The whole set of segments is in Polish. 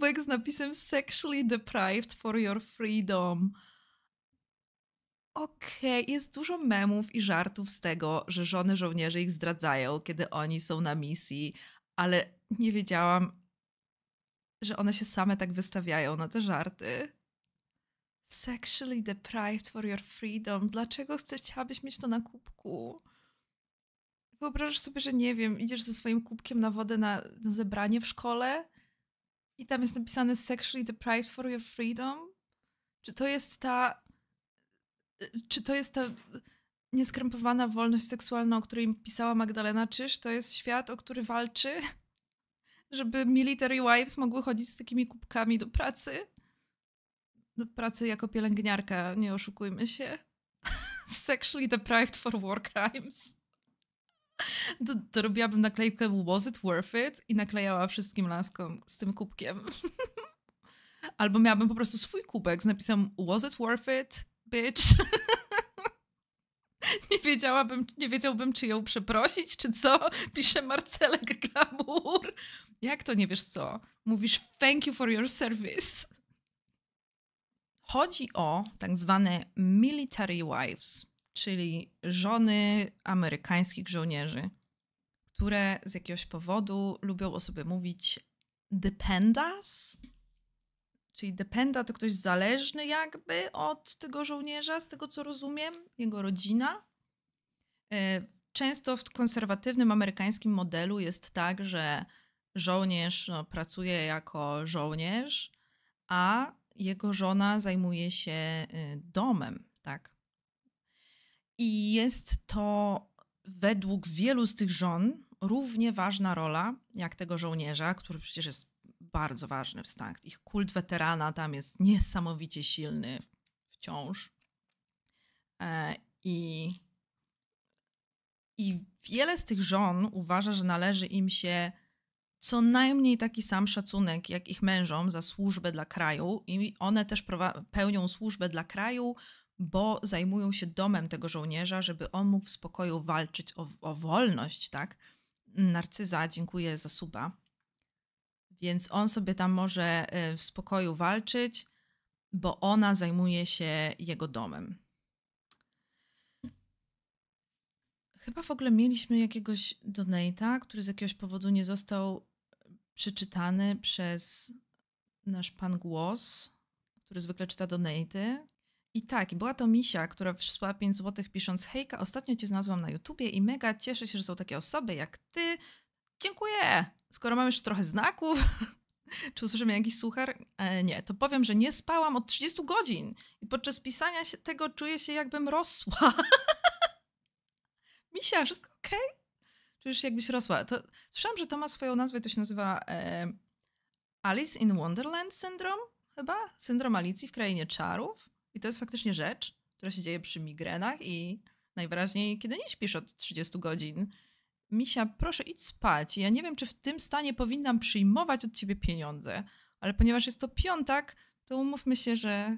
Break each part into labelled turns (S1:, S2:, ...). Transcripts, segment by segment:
S1: kubek z napisem sexually deprived for your freedom. Okej, okay. jest dużo memów i żartów z tego, że żony żołnierzy ich zdradzają, kiedy oni są na misji, ale nie wiedziałam, że one się same tak wystawiają na te żarty. Sexually deprived for your freedom. Dlaczego chciałabyś mieć to na kubku? Wyobrażasz sobie, że nie wiem, idziesz ze swoim kubkiem na wodę na zebranie w szkole i tam jest napisane sexually deprived for your freedom? Czy to jest ta. Y, czy to jest ta nieskrępowana wolność seksualna, o której pisała Magdalena Czyż? To jest świat, o który walczy, żeby military wives mogły chodzić z takimi kubkami do pracy? Do pracy jako pielęgniarka, nie oszukujmy się. sexually deprived for war crimes. to, to robiłabym naklejkę Was it worth it? I naklejała wszystkim laskom z tym kubkiem. Albo miałabym po prostu swój kubek z napisem Was it worth it, bitch? nie wiedziałabym, nie wiedziałbym, czy ją przeprosić, czy co? Pisze Marcelek Glamour. Jak to nie wiesz co? Mówisz thank you for your service. Chodzi o tak zwane military wives, czyli żony amerykańskich żołnierzy, które z jakiegoś powodu lubią o sobie mówić dependas, czyli dependa to ktoś zależny jakby od tego żołnierza, z tego co rozumiem, jego rodzina. E, często w konserwatywnym amerykańskim modelu jest tak, że żołnierz no, pracuje jako żołnierz, a jego żona zajmuje się y, domem, tak? I jest to według wielu z tych żon równie ważna rola jak tego żołnierza, który przecież jest bardzo ważny w Stanach. Ich kult weterana tam jest niesamowicie silny wciąż. E, I, I wiele z tych żon uważa, że należy im się co najmniej taki sam szacunek jak ich mężom za służbę dla kraju, i one też pełnią służbę dla kraju, bo zajmują się domem tego żołnierza, żeby on mógł w spokoju walczyć o, o wolność, tak? Narcyza, dziękuję za suba. Więc on sobie tam może y, w spokoju walczyć, bo ona zajmuje się jego domem. Chyba w ogóle mieliśmy jakiegoś donata, który z jakiegoś powodu nie został przeczytany przez nasz pan głos, który zwykle czyta donaty. I tak, była to misia, która wysłała 5 zł pisząc hejka, ostatnio cię znalazłam na YouTubie i mega cieszę się, że są takie osoby jak ty. Dziękuję! Skoro mam już trochę znaków, czy usłyszymy jakiś suchar? E, nie, to powiem, że nie spałam od 30 godzin i podczas pisania tego czuję się jakbym rosła. misia, wszystko ok? Czujesz się jakbyś rosła. To, słyszałam, że to ma swoją nazwę, to się nazywa e, Alice in Wonderland Syndrome? Chyba? Syndrom Alicji w Krainie Czarów? I to jest faktycznie rzecz, która się dzieje przy migrenach i najwyraźniej, kiedy nie śpisz od 30 godzin. Misia, proszę idź spać. Ja nie wiem, czy w tym stanie powinnam przyjmować od ciebie pieniądze, ale ponieważ jest to piątek, to umówmy się, że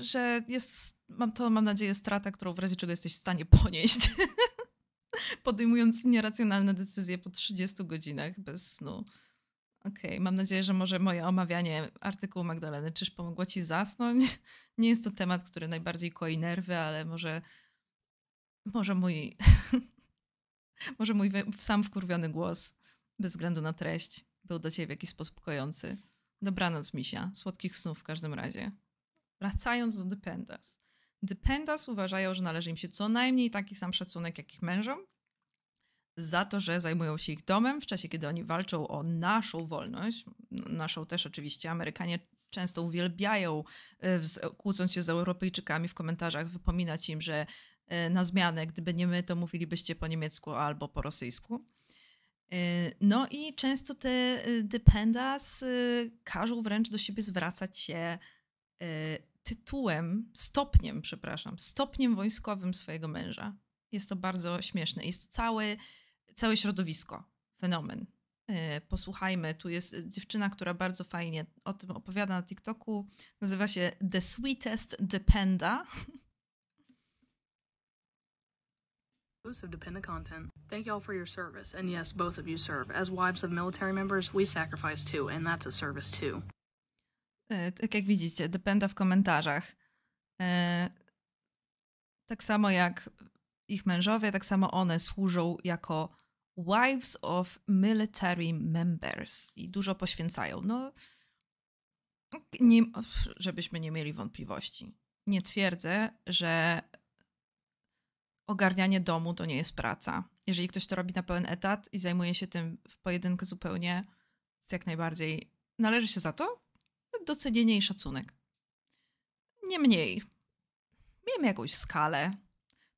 S1: że jest, mam to mam nadzieję, strata, którą w razie czego jesteś w stanie ponieść. Podejmując nieracjonalne decyzje po 30 godzinach bez snu. Okej, okay, mam nadzieję, że może moje omawianie artykułu Magdaleny Czyż pomogło ci zasnąć? Nie jest to temat, który najbardziej koi nerwy, ale może może mój może mój sam wkurwiony głos bez względu na treść był dla ciebie w jakiś sposób kojący. Dobranoc, misia. Słodkich snów w każdym razie. Wracając do Dependas. Dependas uważają, że należy im się co najmniej taki sam szacunek jak ich mężom za to, że zajmują się ich domem w czasie, kiedy oni walczą o naszą wolność, naszą też oczywiście Amerykanie często uwielbiają, e, kłócąc się z Europejczykami w komentarzach, wypominać im, że e, na zmianę, gdyby nie my, to mówilibyście po niemiecku albo po rosyjsku. E, no i często te dependas każą wręcz do siebie zwracać się tytułem, stopniem, przepraszam, stopniem wojskowym swojego męża. Jest to bardzo śmieszne. Jest to cały całe środowisko. Fenomen. E, posłuchajmy, tu jest dziewczyna, która bardzo fajnie o tym opowiada na TikToku. Nazywa się The Sweetest Dependa.
S2: exclusive content. Thank for your service, and yes, both of you serve. As wives of military members, we sacrifice too, and that's a service too.
S1: E, tak jak widzicie, dependa w komentarzach. E, tak samo jak ich mężowie, tak samo one służą jako Wives of Military Members i dużo poświęcają. No, nie, żebyśmy nie mieli wątpliwości. Nie twierdzę, że ogarnianie domu to nie jest praca. Jeżeli ktoś to robi na pełen etat i zajmuje się tym w pojedynkę zupełnie, jak najbardziej należy się za to docenienie i szacunek. Niemniej, miejmy jakąś skalę.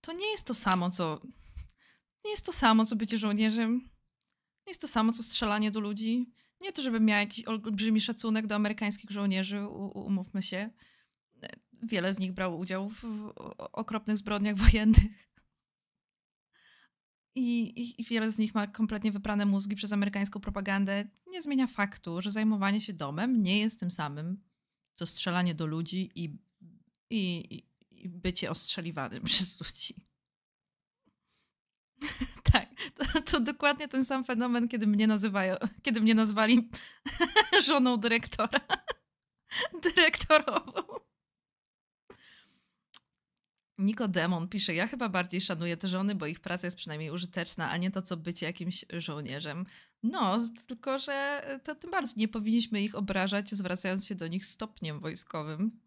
S1: To nie jest to samo, co nie jest to samo, co bycie żołnierzem. Nie jest to samo, co strzelanie do ludzi. Nie to, żebym miała jakiś olbrzymi szacunek do amerykańskich żołnierzy, umówmy się. E, wiele z nich brało udział w okropnych zbrodniach wojennych. I, I, wiele z nich ma kompletnie wyprane mózgi przez amerykańską propagandę. Nie zmienia faktu, że zajmowanie się domem nie jest tym samym, co strzelanie do ludzi i, i, i bycie ostrzeliwanym przez ludzi. tak, to, to, dokładnie ten sam fenomen, kiedy mnie nazywają, kiedy mnie nazwali żoną dyrektora. Dyrektorową. Niko Demon pisze, ja chyba bardziej szanuję te żony, bo ich praca jest przynajmniej użyteczna, a nie to, co być jakimś żołnierzem. No, tylko że e, to tym bardziej nie powinniśmy ich obrażać, zwracając się do nich stopniem wojskowym.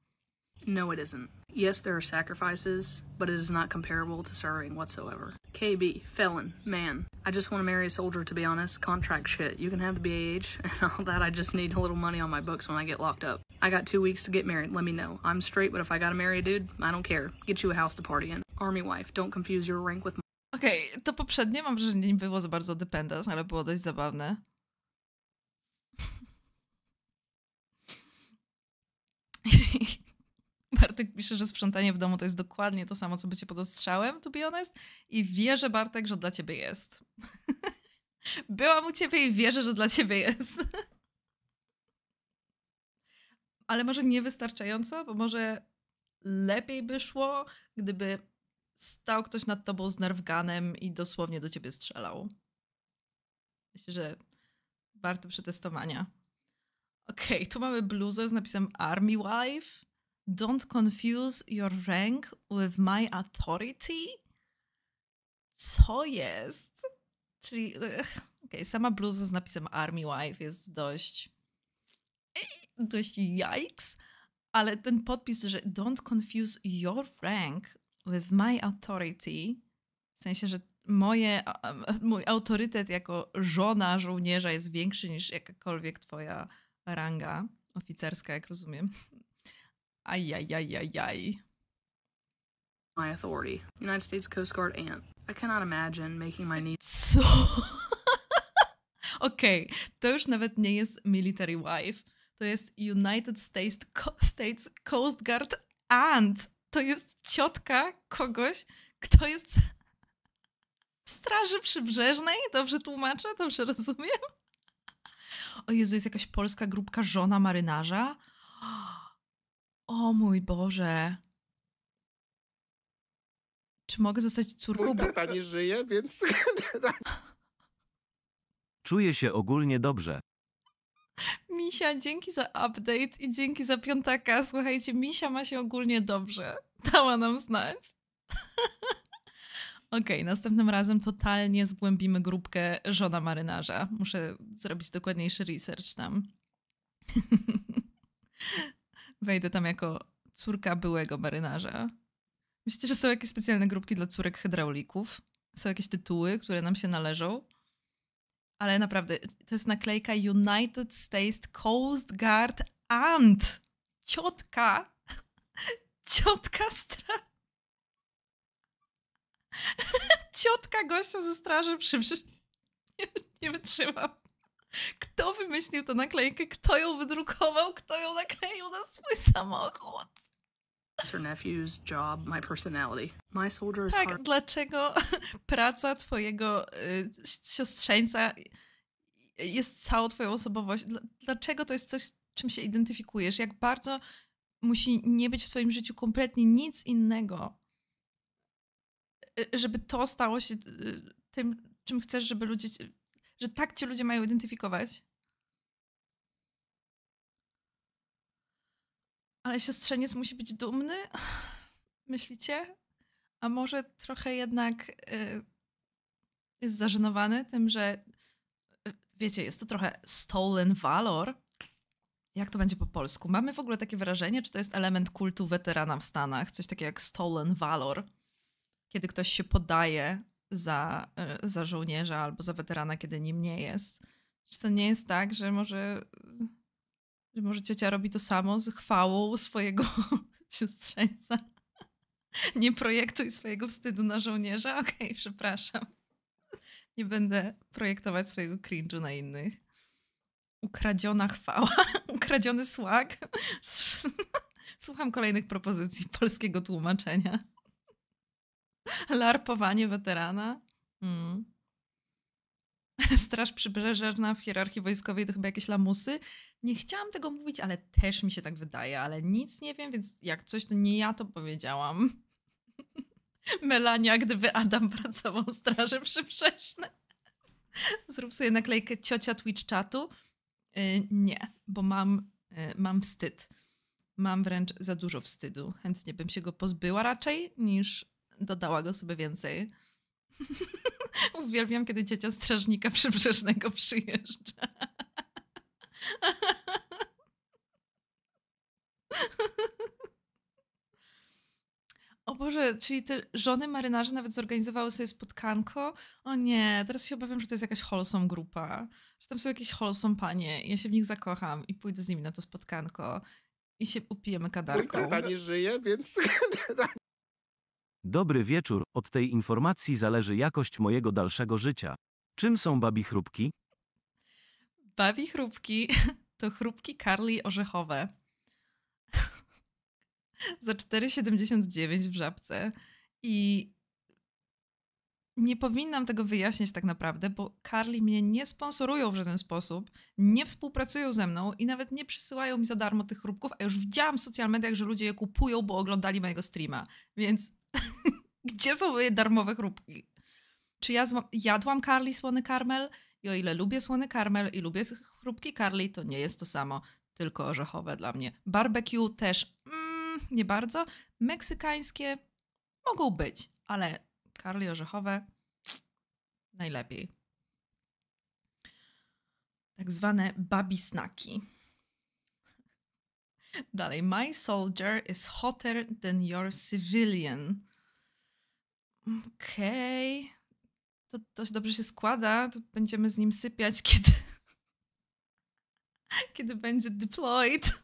S1: No, it isn't.
S2: Yes, there are sacrifices, but it is not comparable to serving whatsoever. KB, felon, man. I just want to marry a soldier, to be honest. Contract shit. You can have the BAH and all that. I just need a little money on my books when I get locked up. I got two weeks to get married. Let me know. I'm straight, but if I gotta marry a dude, I don't care. Get you a house to party in. Army wife. Don't confuse your
S1: rank with. mine. okay, to poprzednie mam wrażenie nie było za bardzo dependence, ale było dość zabawne. Bartek pisze, że sprzątanie w domu to jest dokładnie to samo, co bycie pod ostrzałem, to be honest. I wierzę, Bartek, że dla ciebie jest. Byłam u ciebie i wierzę, że dla ciebie jest. Ale może niewystarczająco, bo może lepiej by szło, gdyby stał ktoś nad tobą z nerwganem i dosłownie do ciebie strzelał. Myślę, że warto przetestowania. Okej, okay, tu mamy bluzę z napisem Army Wife. Don't confuse your rank with my authority? Co jest? Czyli e, okay, sama bluza z napisem Army Wife jest dość e, dość yikes, ale ten podpis, że don't confuse your rank with my authority, w sensie, że moje, mój autorytet jako żona żołnierza jest większy niż jakakolwiek twoja ranga oficerska, jak rozumiem. Ay, ay, ay, ay, ay. My authority. United States Coast Guard Ant. I cannot imagine making my needs. Co? Okej, okay. to już nawet nie jest Military Wife. To jest United States, Co States Coast Guard Aunt. To jest ciotka kogoś, kto jest w Straży Przybrzeżnej. Dobrze tłumaczę? Dobrze rozumiem? O Jezu, jest jakaś polska grupka żona marynarza? O mój Boże. Czy mogę zostać córką? Mój tata nie
S2: żyje, więc...
S1: Czuję się ogólnie dobrze. Misia, dzięki za update i dzięki za piątaka. Słuchajcie, Misia ma się ogólnie dobrze. Dała nam znać. Okej, okay, następnym razem totalnie zgłębimy grupkę żona marynarza. Muszę zrobić dokładniejszy research tam. wejdę tam jako córka byłego marynarza. Myślicie, że są jakieś specjalne grupki dla córek hydraulików? Są jakieś tytuły, które nam się należą? Ale naprawdę, to jest naklejka United States Coast Guard Aunt. Ciotka. Ciotka stra Ciotka gościa ze straży przy... Nie, nie wytrzymam. Kto wymyślił tę naklejkę? Kto ją wydrukował? Kto ją nakleił na swój samochód?
S2: Nephews, job, my personality. My soldiers tak, are... dlaczego
S1: praca twojego y, siostrzeńca jest całą twoją osobowość? Dlaczego to jest coś, czym się identyfikujesz? Jak bardzo musi nie być w twoim życiu kompletnie nic innego, y, żeby to stało się y, tym, czym chcesz, żeby ludzie że tak cię ludzie mają identyfikować. Ale siostrzeniec musi być dumny? Myślicie? A może trochę jednak y, jest zażenowany tym, że y, wiecie, jest to trochę stolen valor? Jak to będzie po polsku? Mamy w ogóle takie wrażenie, czy to jest element kultu weterana w Stanach? Coś takiego jak stolen valor, kiedy ktoś się podaje za, e, za żołnierza albo za weterana, kiedy nim nie jest. Czy to nie jest tak, że może, że może ciocia robi to samo z chwałą swojego siostrzeńca? Nie projektuj swojego wstydu na żołnierza? Okej, okay, przepraszam. Nie będę projektować swojego cringe'u na innych. Ukradziona chwała, ukradziony słag. Słucham kolejnych propozycji polskiego tłumaczenia. Larpowanie weterana. Mm. Straż Przybrzeżna w hierarchii wojskowej to chyba jakieś lamusy. Nie chciałam tego mówić, ale też mi się tak wydaje, ale nic nie wiem, więc jak coś, to nie ja to powiedziałam. Melania, gdyby Adam pracował w Straży Przybrzeżnej. Zrób sobie naklejkę ciocia Twitch czatu. Yy, nie, bo mam, yy, mam wstyd. Mam wręcz za dużo wstydu. Chętnie bym się go pozbyła raczej niż dodała go sobie więcej. Uwielbiam, kiedy ciocia strażnika przybrzeżnego przyjeżdża. O Boże, czyli te żony marynarzy nawet zorganizowały sobie spotkanko? O nie, teraz się obawiam, że to jest jakaś wholesome grupa. Że tam są jakieś wholesome panie ja się w nich zakocham i pójdę z nimi na to spotkanko i się upijemy kadarką. Mój nie
S2: żyje, więc
S1: Dobry wieczór, od tej informacji zależy jakość mojego dalszego życia. Czym są babi chrupki? Babi chrupki to chrupki karli orzechowe. Za 4,79 w żabce. I nie powinnam tego wyjaśnić tak naprawdę, bo Karli mnie nie sponsorują w żaden sposób, nie współpracują ze mną i nawet nie przysyłają mi za darmo tych chrupków, a już widziałam w social mediach, że ludzie je kupują, bo oglądali mojego streama. Więc Gdzie są moje darmowe chrupki? Czy ja jadłam Carly słony karmel? I o ile lubię słony karmel i lubię chrupki Carly, to nie jest to samo, tylko orzechowe dla mnie. Barbecue też mm, nie bardzo. Meksykańskie mogą być, ale Carly orzechowe najlepiej. Tak zwane babi snaki. Dalej, my soldier is hotter than your civilian. Okej. Okay. To dość dobrze się składa. To będziemy z nim sypiać, kiedy. kiedy będzie deployed.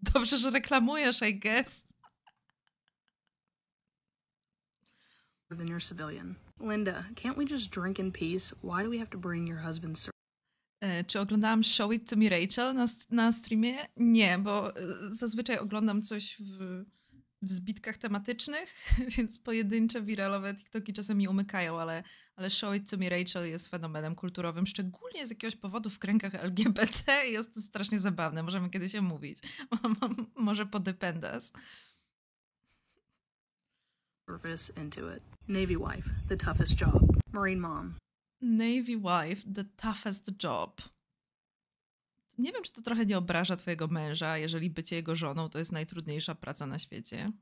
S1: Dobrze, że reklamujesz, I guess.
S2: Than your civilian. Linda, can't we just drink in peace? Why do we have to bring your husband's
S1: E, czy oglądałam Show It To Me Rachel na, na streamie? Nie, bo e, zazwyczaj oglądam coś w, w zbitkach tematycznych, więc pojedyncze wiralowe TikToki czasem mi umykają, ale, ale Show It To Me Rachel jest fenomenem kulturowym, szczególnie z jakiegoś powodu w kręgach LGBT jest to strasznie zabawne. Możemy kiedyś się mówić. Może po Dependas.
S2: Into it. Navy wife, the toughest job. Marine mom, Navy wife, the
S1: toughest job. Nie wiem, czy to trochę nie obraża twojego męża, jeżeli bycie jego żoną to jest najtrudniejsza praca na świecie.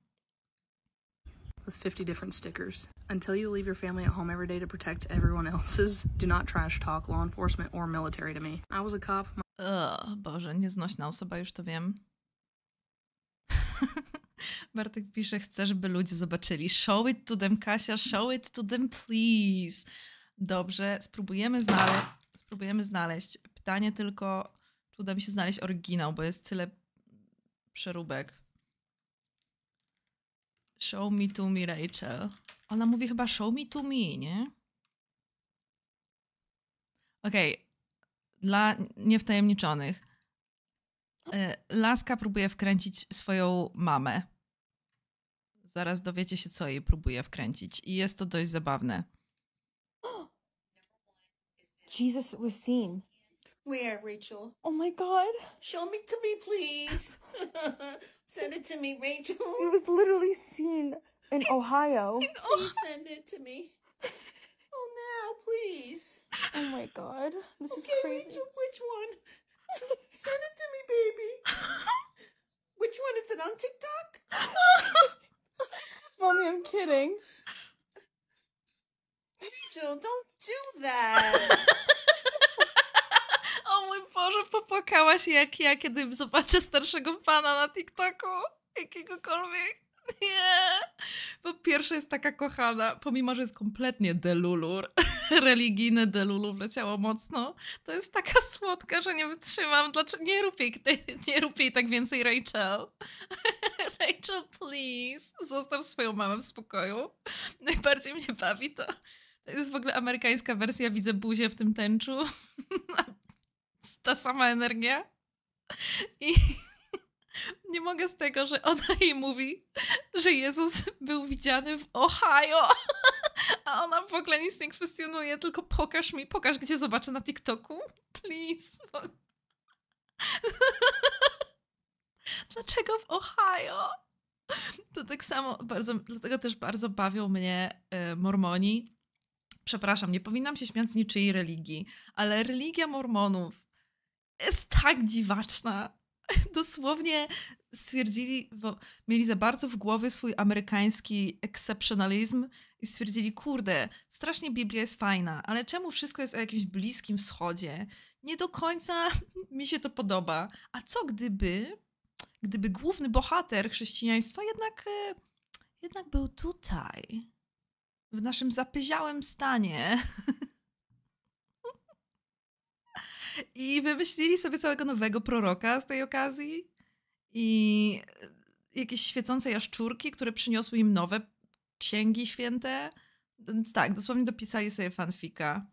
S1: With 50 different stickers.
S2: Until you leave your family at home every day to protect everyone else's, do not trash talk law enforcement
S1: or military to me. I was a cop. My... Ugh, Boże, nieznośna osoba, już to wiem. Bartek pisze, chcę, żeby ludzie zobaczyli. Show it to them, Kasia, show it to them, please. Dobrze, spróbujemy, znale spróbujemy znaleźć. Pytanie tylko, czy uda mi się znaleźć oryginał, bo jest tyle przeróbek. Show me to me, Rachel. Ona mówi chyba show me to me, nie? Okej. Okay. Dla niewtajemniczonych. E, laska próbuje wkręcić swoją mamę. Zaraz dowiecie się, co jej próbuje wkręcić. I jest to dość zabawne. Jesus was seen. Where, Rachel? Oh my God. Show me to me, please. send it to me, Rachel. It was literally seen in Ohio. Please
S2: send it to me. Oh, now, please. Oh my God. This okay, is crazy. Rachel, which one? Send it to me, baby. Which one is it on TikTok? Mommy, I'm kidding. Rachel, don't do that!
S1: o mój Boże, popłakała się jak ja, kiedy zobaczę starszego pana na TikToku. Jakiegokolwiek. Nie! Bo pierwsza jest taka kochana, pomimo, że jest kompletnie delulur, Religijne delulur leciało mocno, to jest taka słodka, że nie wytrzymam. Dlaczego nie rób jej, nie rób jej tak więcej Rachel? Rachel, please, zostaw swoją mamę w spokoju. Najbardziej mnie bawi to, to jest w ogóle amerykańska wersja Widzę buzię w tym tęczu. Ta sama energia. I nie mogę z tego, że ona jej mówi, że Jezus był widziany w Ohio. A ona w ogóle nic nie kwestionuje, tylko pokaż mi, pokaż gdzie zobaczę na TikToku. Please. Dlaczego w Ohio? To tak samo, bardzo, dlatego też bardzo bawią mnie y, Mormoni, przepraszam, nie powinnam się śmiać z niczyjej religii, ale religia mormonów jest tak dziwaczna. Dosłownie stwierdzili, mieli za bardzo w głowie swój amerykański exceptionalizm i stwierdzili, kurde, strasznie Biblia jest fajna, ale czemu wszystko jest o jakimś bliskim wschodzie? Nie do końca mi się to podoba. A co gdyby, gdyby główny bohater chrześcijaństwa jednak, e, jednak był tutaj? w naszym zapyziałym stanie. I wymyślili sobie całego nowego proroka z tej okazji i e, jakieś świecące jaszczurki, które przyniosły im nowe księgi święte. Więc tak, dosłownie dopisali sobie fanfika.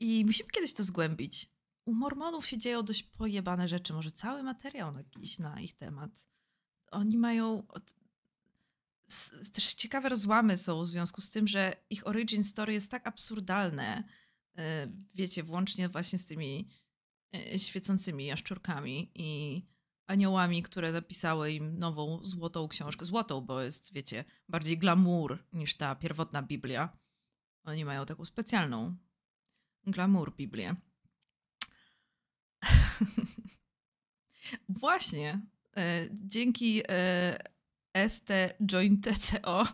S1: I musimy kiedyś to zgłębić. U Mormonów się dzieją dość pojebane rzeczy. Może cały materiał jakiś na ich temat. Oni mają też ciekawe rozłamy są w związku z tym, że ich origin story jest tak absurdalne, e, wiecie, włącznie właśnie z tymi e, świecącymi jaszczurkami i aniołami, które napisały im nową złotą książkę. Złotą, bo jest, wiecie, bardziej glamour niż ta pierwotna Biblia. Oni mają taką specjalną glamour Biblię. Właśnie. E, dzięki ST stjointco.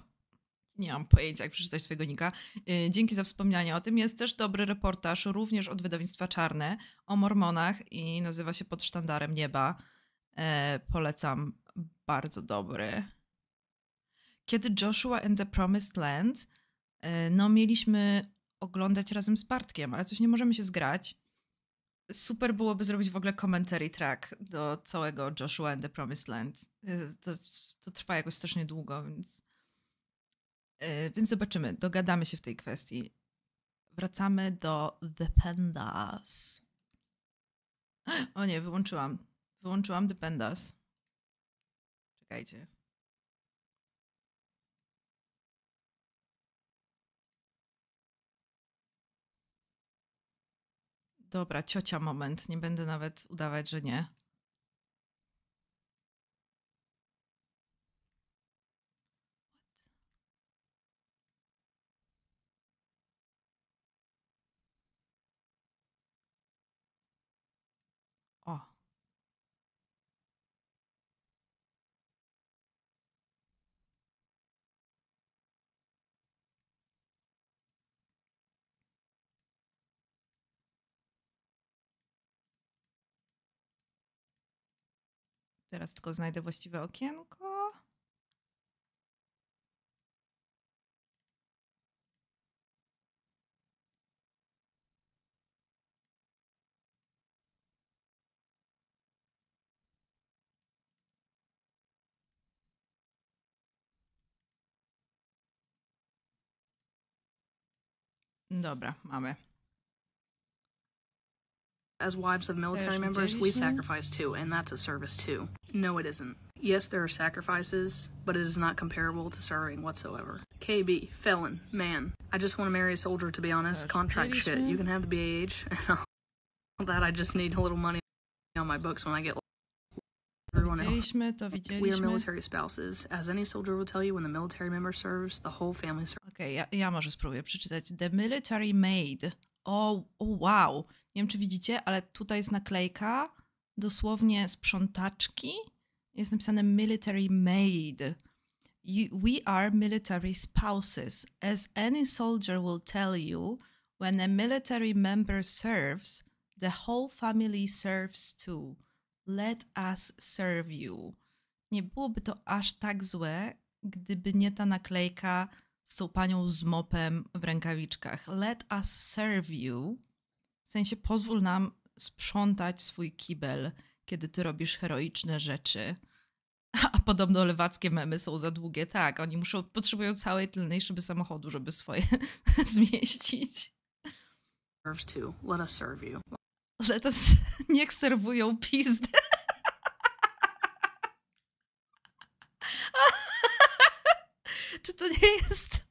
S1: Nie mam pojęcia, jak przeczytać swojego nika. Y, dzięki za wspomnianie o tym. Jest też dobry reportaż, również od wydawnictwa Czarne, o mormonach i nazywa się Pod sztandarem nieba. E, polecam. Bardzo dobry. Kiedy Joshua and the Promised Land, e, no mieliśmy oglądać razem z Bartkiem, ale coś nie możemy się zgrać super byłoby zrobić w ogóle commentary track do całego Joshua and the Promised Land. Y, to, to trwa jakoś strasznie długo, więc. Y, więc zobaczymy, dogadamy się w tej kwestii. Wracamy do The Pandas. O nie, wyłączyłam. Wyłączyłam The Pandas. Czekajcie. dobra, ciocia moment, nie będę nawet udawać, że nie. Teraz tylko znajdę właściwe okienko. Dobra, mamy.
S2: As wives of military members, we sacrifice too, and that's a service too. No, it isn't. Yes, there are sacrifices, but it is not comparable to serving whatsoever. KB, felon, man. I just want to marry a soldier, to be honest. Contract shit. Man. You can have the BAH, and all that. I just need a little money on my books when I get
S1: We
S2: are military spouses.
S1: As any soldier will tell you, when the military member serves, the whole family serves. okay, ja, ja może spróbuję przeczytać. The military maid. Oh, oh wow. Nie wiem, czy widzicie, ale tutaj jest naklejka dosłownie sprzątaczki. Jest napisane military maid. we are military spouses. As any soldier will tell you, when a military member serves, the whole family serves too. Let us serve you. Nie byłoby to aż tak złe, gdyby nie ta naklejka z tą panią z mopem w rękawiczkach. Let us serve you w sensie pozwól nam sprzątać swój kibel, kiedy ty robisz heroiczne rzeczy. A podobno lewackie memy są za długie. Tak, oni muszą, potrzebują całej tylnej szyby samochodu, żeby swoje zmieścić. Let us serve you. Let us... Niech serwują pizdę. Czy to nie jest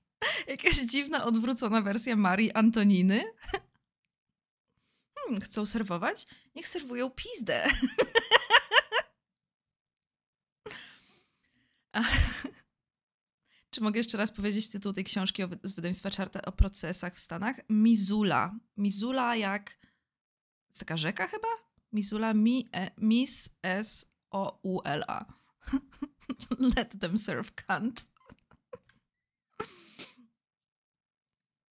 S1: jakaś dziwna, odwrócona wersja Marii Antoniny? hmm, chcą serwować, niech serwują pizdę. Czy mogę jeszcze raz powiedzieć tytuł tej książki o, z wydawnictwa Czarta o procesach w Stanach? Mizula. Mizula jak... Jest taka rzeka chyba? Mizula mi, e, Miss S O U L A. Let them serve cunt.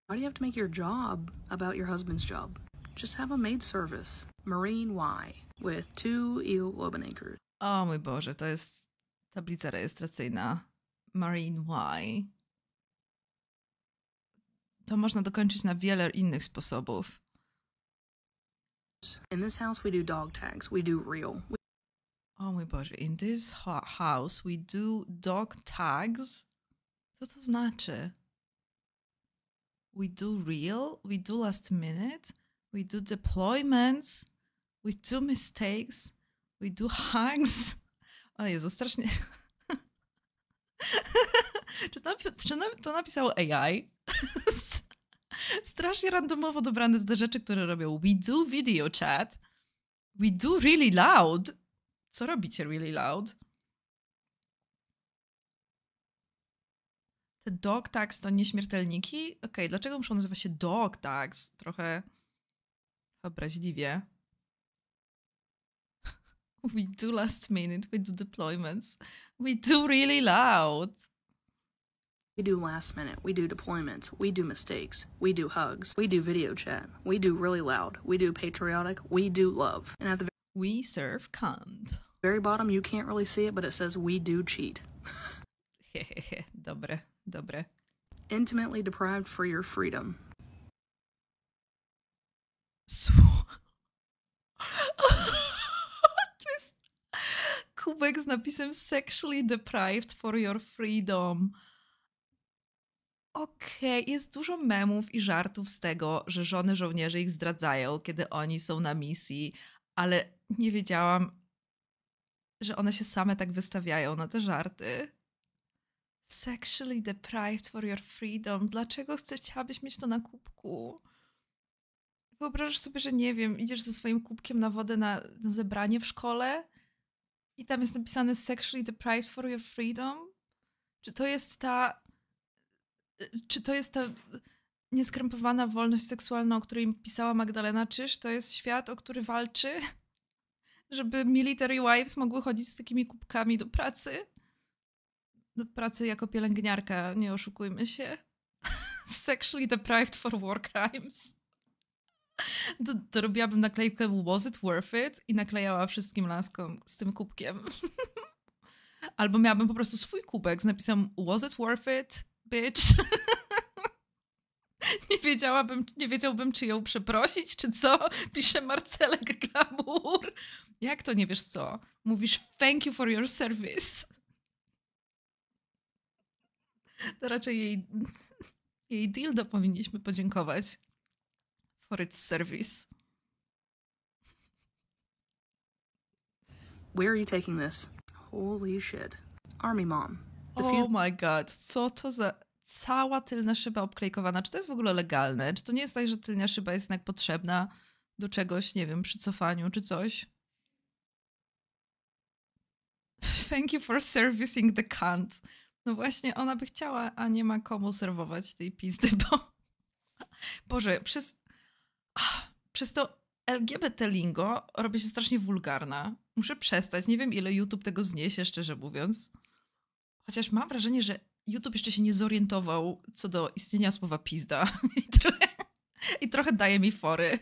S2: Why do you have to make your job about your husband's job? just have a maid service. Marine Y with two eel anchors.
S1: O mój Boże, to jest tablica rejestracyjna. Marine Y. To można dokończyć na wiele innych sposobów.
S2: In this house we do dog tags. We do real. We...
S1: O my Boże, in this house we do dog tags? Co to znaczy? We do real? We do last minute? we do deployments, we do mistakes, we do hangs. O Jezu, strasznie. czy, to, czy to napisało AI? strasznie randomowo dobrane te rzeczy, które robią. We do video chat. We do really loud. Co robicie really loud? Te dog tags to nieśmiertelniki? Okej, okay, dlaczego muszą nazywać się dog tags? Trochę... obraźliwie. We do last minute, we do deployments. We do really loud. We do last minute, we do
S2: deployments, we do mistakes, we do hugs, we do video chat, we do really loud, we do patriotic, we do love. And at the We serve cunt. Very bottom, you can't really see it, but it says we do cheat. Hehehe, dobre, dobre. Intimately deprived for your freedom. Słuchaj.
S1: jest kubek z napisem sexually deprived for your freedom. Okej, okay. jest dużo memów i żartów z tego, że żony żołnierzy ich zdradzają, kiedy oni są na misji, ale nie wiedziałam, że one się same tak wystawiają na te żarty. Sexually deprived for your freedom. Dlaczego chcesz, chciałabyś mieć to na kubku? Wyobrażasz sobie, że nie wiem, idziesz ze swoim kubkiem na wodę na, na zebranie w szkole i tam jest napisane sexually deprived for your freedom? Czy to jest ta... Czy to jest ta nieskrępowana wolność seksualna, o której pisała Magdalena Czyż? To jest świat, o który walczy? Żeby military wives mogły chodzić z takimi kubkami do pracy? Do pracy jako pielęgniarka, nie oszukujmy się. sexually deprived for war crimes. To, to robiłabym naklejkę Was it worth it? I naklejała wszystkim laskom z tym kubkiem. Albo miałabym po prostu swój kubek z napisem Was it worth it, bitch? nie wiedziałabym, nie wiedziałbym, czy ją przeprosić, czy co? Pisze Marcelek Glamour. Jak to nie wiesz co? Mówisz thank you for your service. To raczej jej, jej deal do powinniśmy podziękować for its service. Where are you taking this? Holy shit. Army mom. Oh my god, co to za cała tylna szyba obklejkowana? Czy to jest w ogóle legalne? Czy to nie jest tak, że tylna szyba jest jednak potrzebna do czegoś, nie wiem, przy cofaniu czy coś? Thank you for servicing the cunt. No właśnie, ona by chciała, a nie ma komu serwować tej pizdy, bo... Boże, przez przez to LGBT lingo robi się strasznie wulgarna. Muszę przestać. Nie wiem, ile YouTube tego zniesie, szczerze mówiąc. Chociaż mam wrażenie, że YouTube jeszcze się nie zorientował co do istnienia słowa pizda. I trochę, i trochę daje mi fory.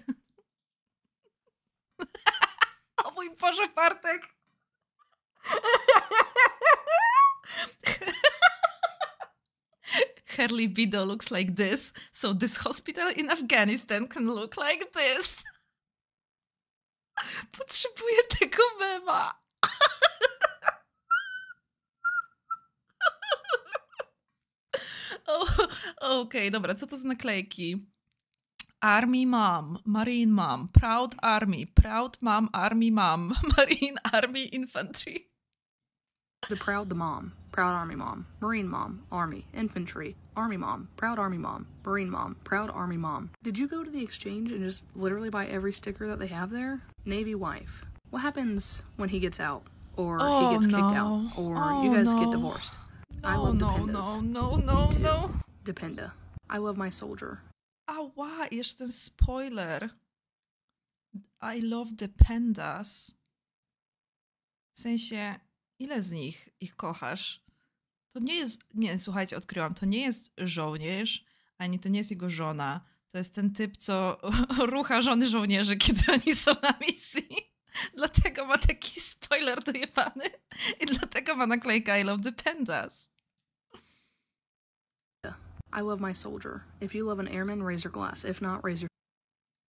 S1: O mój Boże, Bartek! her libido looks like this, so this hospital in Afghanistan can look like this. Potrzebuję tego mema. oh, Okej, okay, dobra, co to za naklejki? Army Mom, Marine Mom, Proud Army, Proud Mom, Army Mom, Marine Army Infantry. The Proud the Mom proud army mom, marine mom, army, infantry, army mom, proud
S2: army mom, marine mom, proud army mom. Did you go to the exchange and just literally buy every sticker that they have there? Navy wife. What happens when he gets out? Or oh, he gets no. kicked out? Or oh, you guys no. get divorced?
S1: No, I love no, dependas. No, no, no, no, no.
S2: Dependa. I love my soldier.
S1: Ała, jeszcze ten spoiler. I love dependas. W sensie, ile z nich ich kochasz? to nie jest, nie, słuchajcie, odkryłam, to nie jest żołnierz, ani to nie jest jego żona. To jest ten typ, co rucha żony żołnierzy, kiedy oni są na misji. Dlatego ma taki spoiler do dojebany i dlatego ma naklejkę I love the pandas. I love my
S2: soldier. If you love an airman, raise your glass. If not, raise your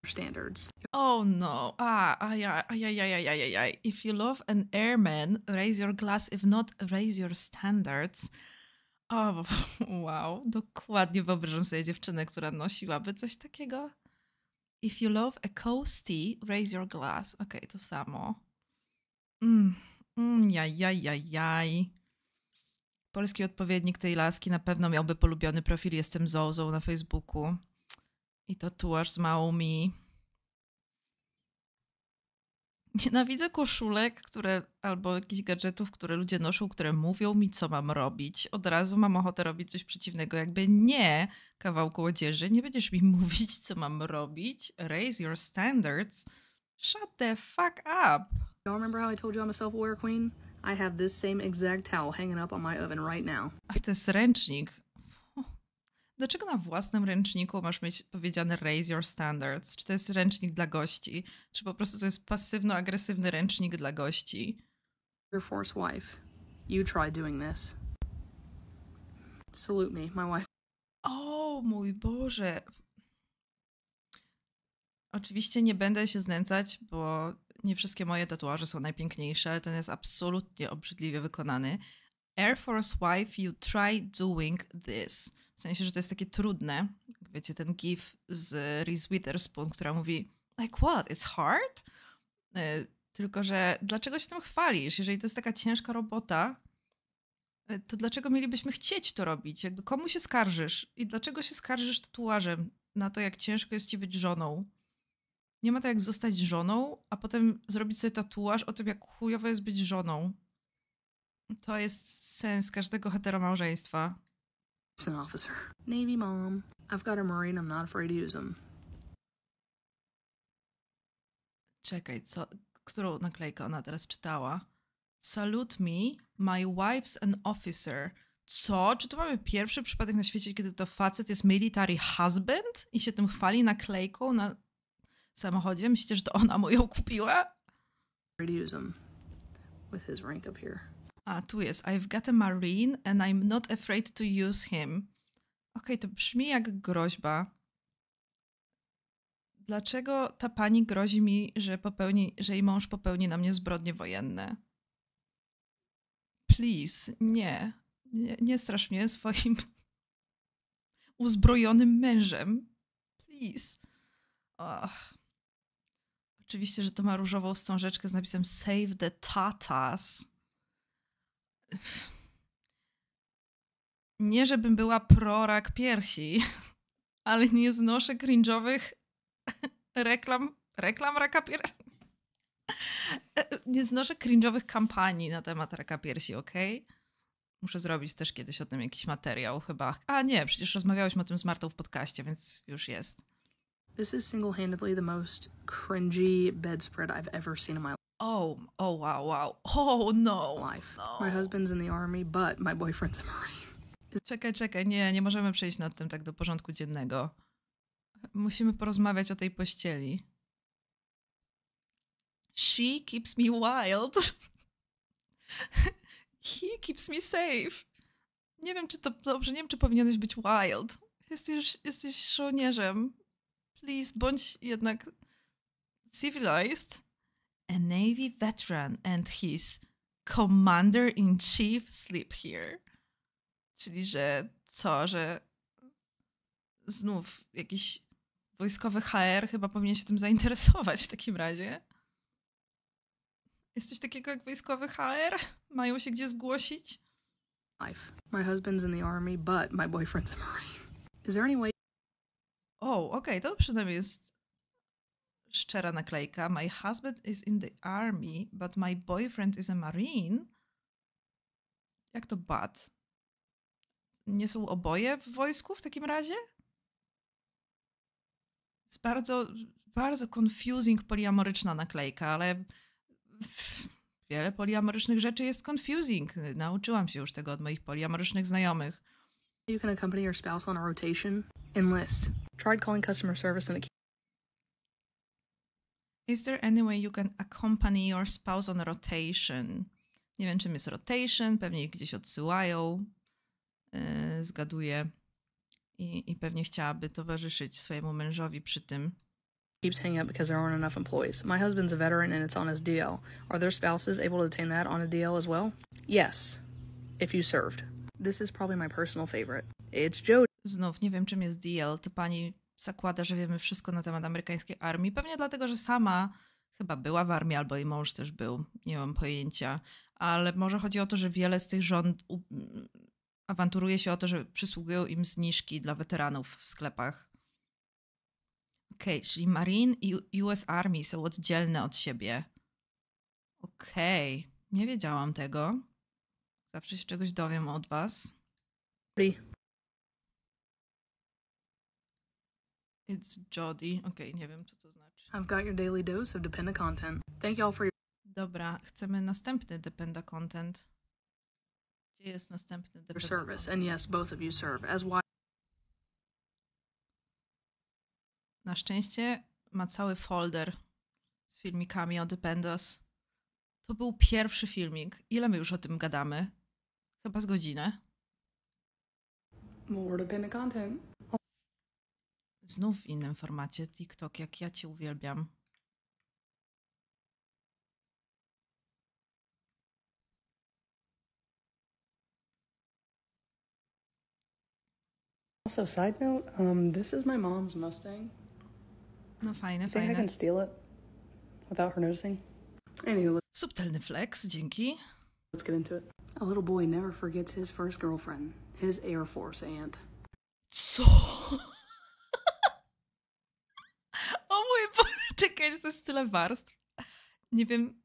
S2: standards.
S1: Oh no. Ah, yeah, yeah, yeah, yeah, yeah, If you love an airman, raise your glass. If not, raise your standards. Oh, wow. Dokładnie wyobrażam sobie dziewczynę, która nosiłaby coś takiego. If you love a coasty, raise your glass. Ok, okay, to samo. Mm, mm, jaj, jaj, jaj, jaj. Polski odpowiednik tej laski na pewno miałby polubiony profil Jestem Zozo na Facebooku. I tatuaż z małymi. Nienawidzę koszulek, które albo jakichś gadżetów, które ludzie noszą, które mówią mi, co mam robić. Od razu mam ochotę robić coś przeciwnego. Jakby nie, kawałku odzieży, nie będziesz mi mówić, co mam robić. Raise your standards. Shut the fuck up. Y'all remember how I told you I'm a self-aware queen? I have this same
S2: exact towel hanging up on my oven right now. Ach, to jest ręcznik
S1: dlaczego na własnym ręczniku masz mieć powiedziane raise your standards? Czy to jest ręcznik dla gości? Czy po prostu to jest pasywno-agresywny ręcznik dla gości? Your force wife. You try doing this. Salute me, my wife. O mój Boże. Oczywiście nie będę się znęcać, bo nie wszystkie moje tatuaże są najpiękniejsze. Ten jest absolutnie obrzydliwie wykonany. Air Force Wife, you try doing this. W sensie, że to jest takie trudne. Wiecie, ten gif z Reese Witherspoon, która mówi like what, it's hard? E, tylko, że dlaczego się tym chwalisz? Jeżeli to jest taka ciężka robota, e, to dlaczego mielibyśmy chcieć to robić? Jakby komu się skarżysz? I dlaczego się skarżysz tatuażem na to, jak ciężko jest ci być żoną? Nie ma tak jak zostać żoną, a potem zrobić sobie tatuaż o tym, jak chujowo jest być żoną. To jest sens każdego heteromałżeństwa. It's an officer. Navy mom. I've got a marine, I'm not afraid to use him. Czekaj, co, którą naklejkę ona teraz czytała? Salute me, my wife's an officer. Co? Czy to mamy pierwszy przypadek na świecie, kiedy to facet jest military husband i się tym chwali naklejką na samochodzie? Myślicie, że to ona mu ją
S2: kupiła? With his rank up here.
S1: A, tu jest. I've got a marine and I'm not afraid to use him. Ok, to brzmi jak groźba. Dlaczego ta pani grozi mi, że, popełni, że jej mąż popełni na mnie zbrodnie wojenne? Please, nie. Nie, nie strasz mnie swoim uzbrojonym mężem. Please. Oczywiście, że to ma różową wstążeczkę z napisem Save the Tatas nie żebym była prorak piersi, ale nie znoszę cringe'owych reklam, reklam raka piersi. Nie znoszę cringe'owych kampanii na temat raka piersi, ok? Muszę zrobić też kiedyś o tym jakiś materiał chyba. A nie, przecież rozmawiałyśmy o tym z Martą w podcaście, więc już jest.
S2: This is single-handedly the most cringy bedspread I've ever seen in my oh, oh, wow, wow. Oh, no. Life. No. My
S1: husband's in the army, but my boyfriend's a marine. Czekaj, czekaj, nie, nie możemy przejść nad tym tak do porządku dziennego. Musimy porozmawiać o tej pościeli. She keeps me wild. He keeps me safe. Nie wiem, czy to dobrze, nie wiem, czy powinieneś być wild. Jesteś, jesteś żołnierzem. Please, bądź jednak civilized. A Navy veteran and his commander in chief sleep here. Czyli, że co, że znów jakiś wojskowy HR chyba powinien się tym zainteresować w takim razie. Jest coś takiego jak wojskowy HR? Mają się gdzie zgłosić? Life.
S2: My husband's in the army, but my boyfriend's a marine. Is there
S1: any way... O, oh, okej, okay, to przynajmniej jest szczera naklejka. My husband is in the army, but my boyfriend is a marine. Jak to but? Nie są oboje w wojsku w takim razie? Jest bardzo, bardzo confusing poliamoryczna naklejka, ale wiele poliamorycznych rzeczy jest confusing. Nauczyłam się już tego od moich poliamorycznych znajomych.
S2: You can accompany your spouse on a rotation.
S1: Enlist. Tried calling customer service and it Is there any way you can accompany your spouse on a rotation? Nie wiem, czym jest rotation, pewnie ich gdzieś odsyłają, yy, zgaduję. I, I pewnie chciałaby towarzyszyć swojemu mężowi przy tym.
S2: keeps hanging up because there aren't enough employees. My husband's a veteran and it's on his DL. Are their spouses able to attain that on a DL as well? Yes,
S1: if you served. This is probably my personal favorite. It's Joe. Znów nie wiem czym jest DL. To pani zakłada, że wiemy wszystko na temat amerykańskiej armii. Pewnie dlatego, że sama chyba była w armii, albo jej mąż też był, nie mam pojęcia. Ale może chodzi o to, że wiele z tych rząd awanturuje się o to, że przysługują im zniżki dla weteranów w sklepach. Okej, okay, czyli Marine i US Army są oddzielne od siebie. Okej, okay, nie wiedziałam tego. Zawsze się czegoś dowiem od was. It's Jody. okay, nie wiem, co to znaczy. I've got your daily dose of Dependa content. Thank you all for your... Dobra, chcemy następny Dependa content.
S2: Gdzie jest następny Dependa service. And yes, both of you serve as why...
S1: Na szczęście ma cały folder z filmikami o Dependas. To był pierwszy filmik. Ile my już o tym gadamy? Chyba z godzinę. More Dependa content znów w innym formacie TikTok, jak ja cię uwielbiam.
S2: Also, side note, um, this is my mom's Mustang.
S1: No fajne, fajne. I can
S2: steal it without her noticing. Anywho, Subtelny flex, dzięki. let's get into it. A little boy never forgets his first girlfriend, his Air Force aunt. Co?
S1: Czekajcie, to jest tyle warstw. Nie wiem,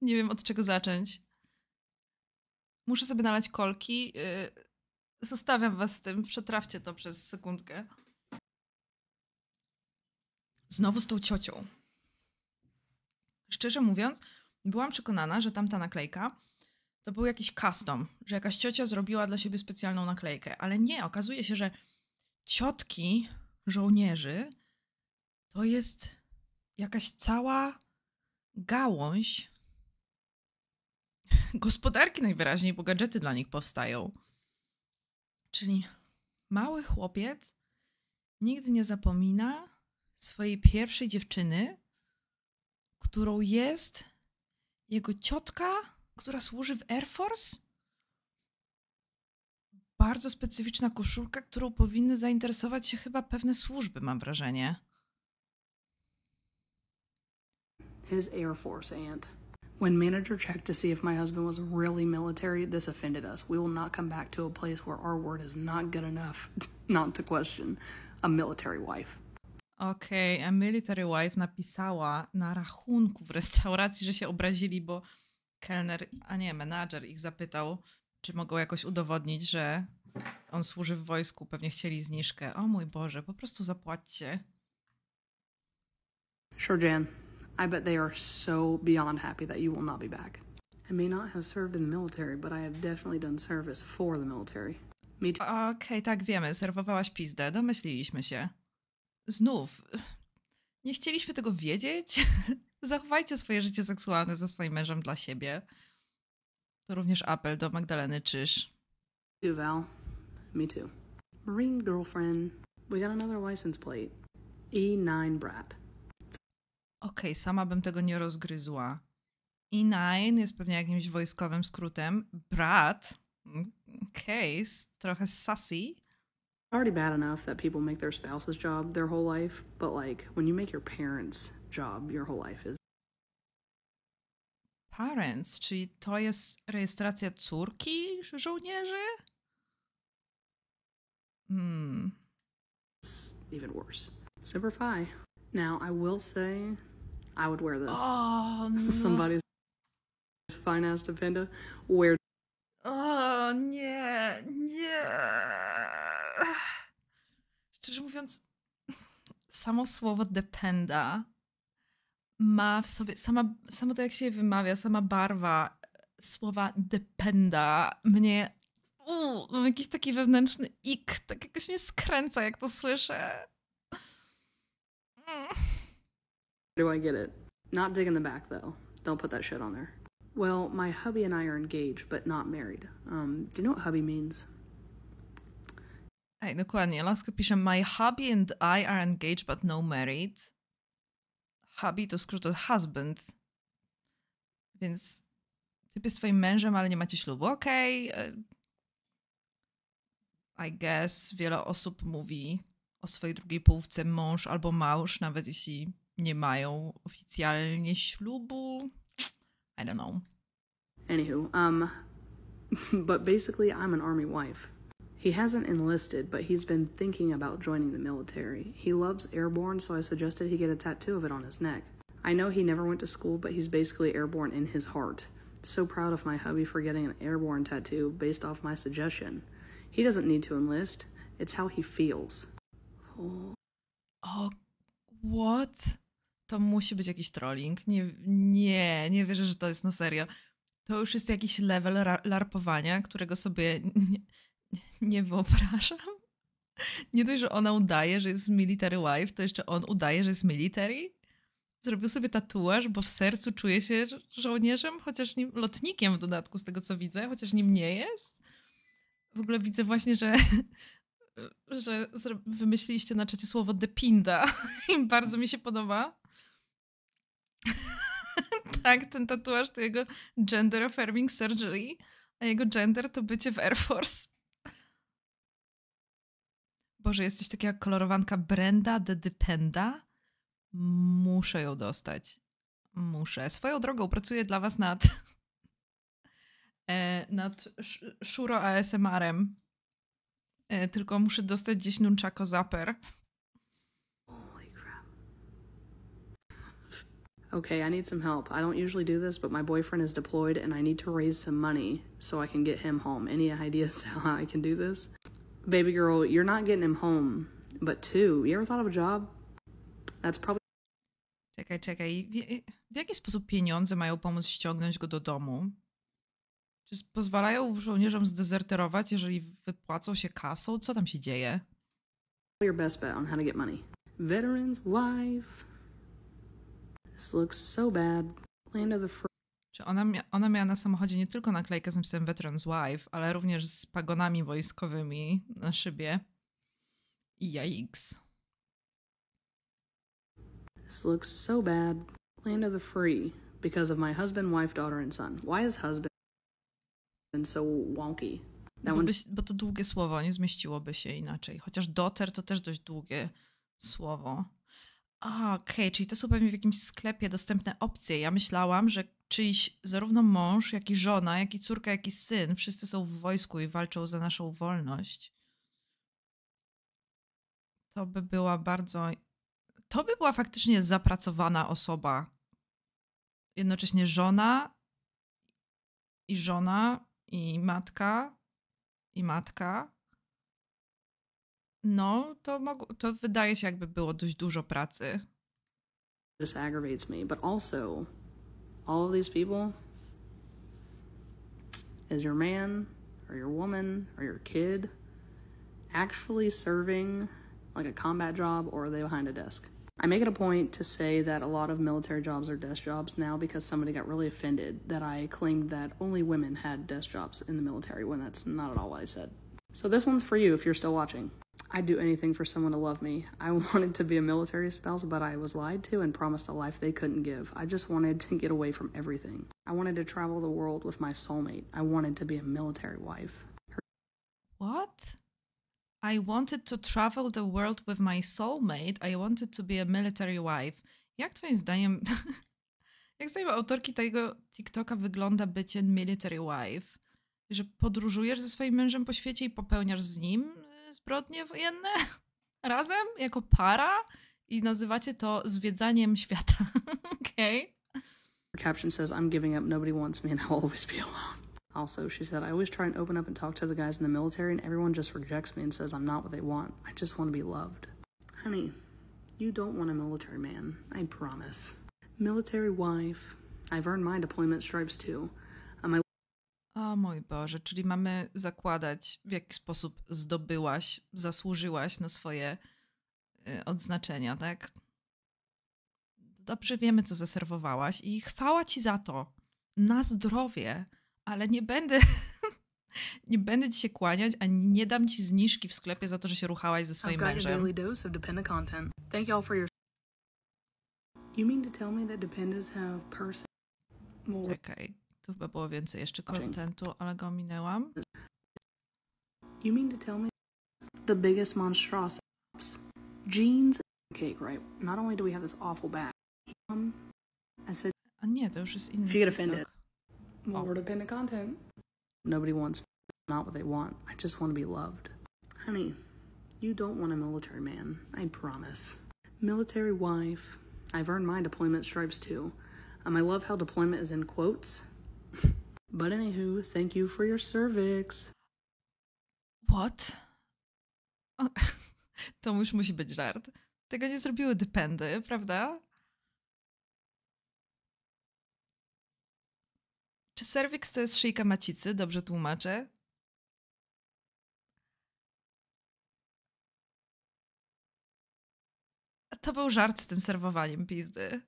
S1: nie wiem od czego zacząć. Muszę sobie nalać kolki. Y, zostawiam was z tym, przetrawcie to przez sekundkę. Znowu z tą ciocią. Szczerze mówiąc, byłam przekonana, że tamta naklejka to był jakiś custom, że jakaś ciocia zrobiła dla siebie specjalną naklejkę. Ale nie, okazuje się, że ciotki żołnierzy to jest jakaś cała gałąź gospodarki najwyraźniej, bo gadżety dla nich powstają. Czyli mały chłopiec nigdy nie zapomina swojej pierwszej dziewczyny, którą jest jego ciotka, która służy w Air Force. Bardzo specyficzna koszulka, którą powinny zainteresować się chyba pewne służby, mam wrażenie.
S2: America's Air Force, Aunt? When manager checked to see if my husband was really military, this offended us. We will not come back to a place where our word is not good enough not to question a military wife.
S1: Okej, okay, a military wife napisała na rachunku w restauracji, że się obrazili, bo kelner, a nie, menadżer ich zapytał, czy mogą jakoś udowodnić, że on służy w wojsku, pewnie chcieli zniżkę. O mój Boże, po prostu zapłaćcie.
S2: Sure, Jan. I bet they are so beyond happy that you will not be back.
S1: I may not have served in the military,
S2: but I have definitely done service for the military.
S1: Me too. Okej, okay, tak wiemy, serwowałaś pizdę, domyśliliśmy się. Znów, nie chcieliśmy tego wiedzieć. Zachowajcie swoje życie seksualne ze swoim mężem dla siebie. To również apel do Magdaleny Czyż. You, Val. Me too.
S2: Marine girlfriend. We got another license plate. E9 brat
S1: okej, okay, sama bym tego nie rozgryzła. I nine jest pewnie jakimś wojskowym skrótem. Brat, mm, case, trochę sassy. Already bad enough
S2: that people make their spouse's job their whole life, but like when you make your parents' job your whole
S1: life is. Parents, czyli to jest rejestracja córki żołnierzy? Hmm.
S2: It's even worse. Simplify. Now, I will say i would wear this. Oh, no. Somebody's fine-ass dependa. Wear
S1: o oh, nie, nie. Szczerze mówiąc, samo słowo dependa ma w sobie, sama, samo to jak się je wymawia, sama barwa słowa dependa mnie, u mam jakiś taki wewnętrzny ik, tak jakoś mnie skręca, jak to słyszę.
S2: Mm. do I get it? Not digging the back though.
S1: Don't put that shit on there.
S2: Well, my hubby and I are engaged, but not married. Um, do you know what hubby means?
S1: Ej, dokładnie. Laska pisze, my hubby and I are engaged, but no married. Hubby to skrót od husband. Więc typ jest twoim mężem, ale nie macie ślubu. Okej. Okay. I guess wiele osób mówi o swojej drugiej połówce mąż albo małż, nawet jeśli nie mają oficjalnie ślubu. I don't know.
S2: Anywho, um, but basically, I'm an army wife. He hasn't enlisted, but he's been thinking about joining the military. He loves airborne, so I suggested he get a tattoo of it on his neck. I know he never went to school, but he's basically airborne in his heart. So proud of my hubby for getting an airborne tattoo based off my suggestion. He doesn't need to enlist, it's how he feels.
S1: Oh, oh what? to musi być jakiś trolling. Nie, nie, nie wierzę, że to jest na serio. To już jest jakiś level larpowania, którego sobie nie, nie wyobrażam. Nie dość, że ona udaje, że jest military wife, to jeszcze on udaje, że jest military. Zrobił sobie tatuaż, bo w sercu czuje się żołnierzem, chociaż nim, lotnikiem w dodatku z tego co widzę, chociaż nim nie jest. W ogóle widzę właśnie, że, że wymyśliliście na czacie słowo depinda i bardzo mi się podoba. tak, ten tatuaż to jego gender affirming surgery, a jego gender to bycie w Air Force. Boże, jesteś taka jak kolorowanka Brenda the Dependa. Muszę ją dostać. Muszę. Swoją drogą pracuję dla was nad e, nad sz szuro ASMR-em. E, tylko muszę dostać gdzieś nunchako zaper.
S2: okay, I need some help. I don't usually do this, but my boyfriend is deployed and I need to raise some money so I can get him home. Any ideas how I can do this? Baby girl, you're not getting him home.
S1: But two, you ever thought of a job? That's probably. Czekaj, czekaj. W, jaki sposób pieniądze mają pomóc ściągnąć go do domu? Czy pozwalają żołnierzom zdezerterować, jeżeli wypłacą się kasą? Co tam się dzieje?
S2: Your best bet on how to get money.
S1: Veterans wife. This looks so bad. Land of the fr- Czy ona, mia ona miała na samochodzie nie tylko naklejkę z napisem Veterans Wife, ale również z pagonami wojskowymi na szybie. I Jaiks.
S2: This looks so bad. Land of the free because of my husband, wife, daughter and son. Why is husband been so wonky? That bo, one...
S1: bo to długie słowo, nie zmieściłoby się inaczej. Chociaż daughter to też dość długie słowo. Okej, okay, czyli to są pewnie w jakimś sklepie dostępne opcje. Ja myślałam, że czyjś zarówno mąż, jak i żona, jak i córka, jak i syn, wszyscy są w wojsku i walczą za naszą wolność. To by była bardzo. To by była faktycznie zapracowana osoba. Jednocześnie żona i żona i matka i matka No, to, mog- to wydaje się, jakby było dość dużo pracy.
S2: Just aggravates me, but also all of these people is your man or your woman or your kid actually serving like a combat job or are they behind a desk? I make it a point to say that a lot of military jobs are desk jobs now because somebody got really offended that I claimed that only women had desk jobs in the military when that's not at all what I said. So this one's for you if you're still watching. I'd do anything for someone to love me. I wanted to be a military spouse, but I was lied to and promised a life they couldn't give. I just wanted to get away from everything. I wanted to travel the world with my soulmate. I wanted to be a military wife. Her-
S1: what? I wanted to travel the world with my soulmate. I wanted to be a military wife. Jak twoim zdaniem jak zdaniem autorki tego TikToka wygląda bycie military wife? Że podróżujesz ze swoim mężem po świecie i popełniasz z nim zbrodnie wojenne razem, jako para i nazywacie to zwiedzaniem świata. okay.
S2: Her caption says, I'm giving up, nobody wants me and I'll always be alone. Also, she said, I always try and open up and talk to the guys in the military and everyone just rejects me and says I'm not what they want. I just want to be loved. Honey, you don't want a military man. I promise. Military wife. I've earned my deployment stripes too.
S1: O mój Boże, czyli mamy zakładać, w jaki sposób zdobyłaś, zasłużyłaś na swoje y, odznaczenia, tak? Dobrze wiemy, co zaserwowałaś i chwała ci za to. Na zdrowie, ale nie będę nie będę ci się kłaniać, ani nie dam ci zniżki w sklepie za to, że się ruchałaś ze swoim mężem. Okej. Tu było więcej jeszcze kontentu, ale go minęłam. You mean to tell me the
S2: biggest monstrosity? Jeans cake, right? Not only do we have this awful bag. Um, I said. A nie, to już jest inny. If you get offended, more oh. dependent content. Nobody wants not what they want. I just want to be loved. Honey, you don't want a military man. I promise. Military wife. I've earned my deployment stripes too. Um, I love how deployment is in quotes But anywho, thank you for your
S1: cervix. What? to już musi być żart. Tego nie zrobiły dypendy, prawda? Czy cervix to jest szyjka macicy? Dobrze tłumaczę. To był żart z tym serwowaniem pizdy.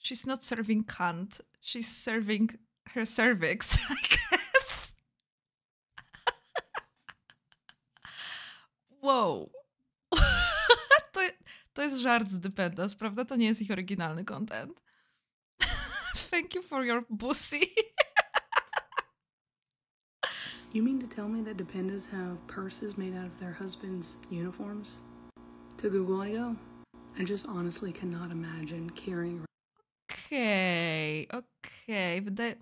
S1: she's not serving cunt. She's serving her cervix, I guess. wow. to, to jest żart z Dependas, prawda? To nie jest ich oryginalny content. Thank you for your pussy.
S2: you mean to tell me that Dependas have purses made out of their husbands' uniforms? To Google I go. I just honestly cannot imagine carrying
S1: Okej, okay, okej. Okay. Wydaje...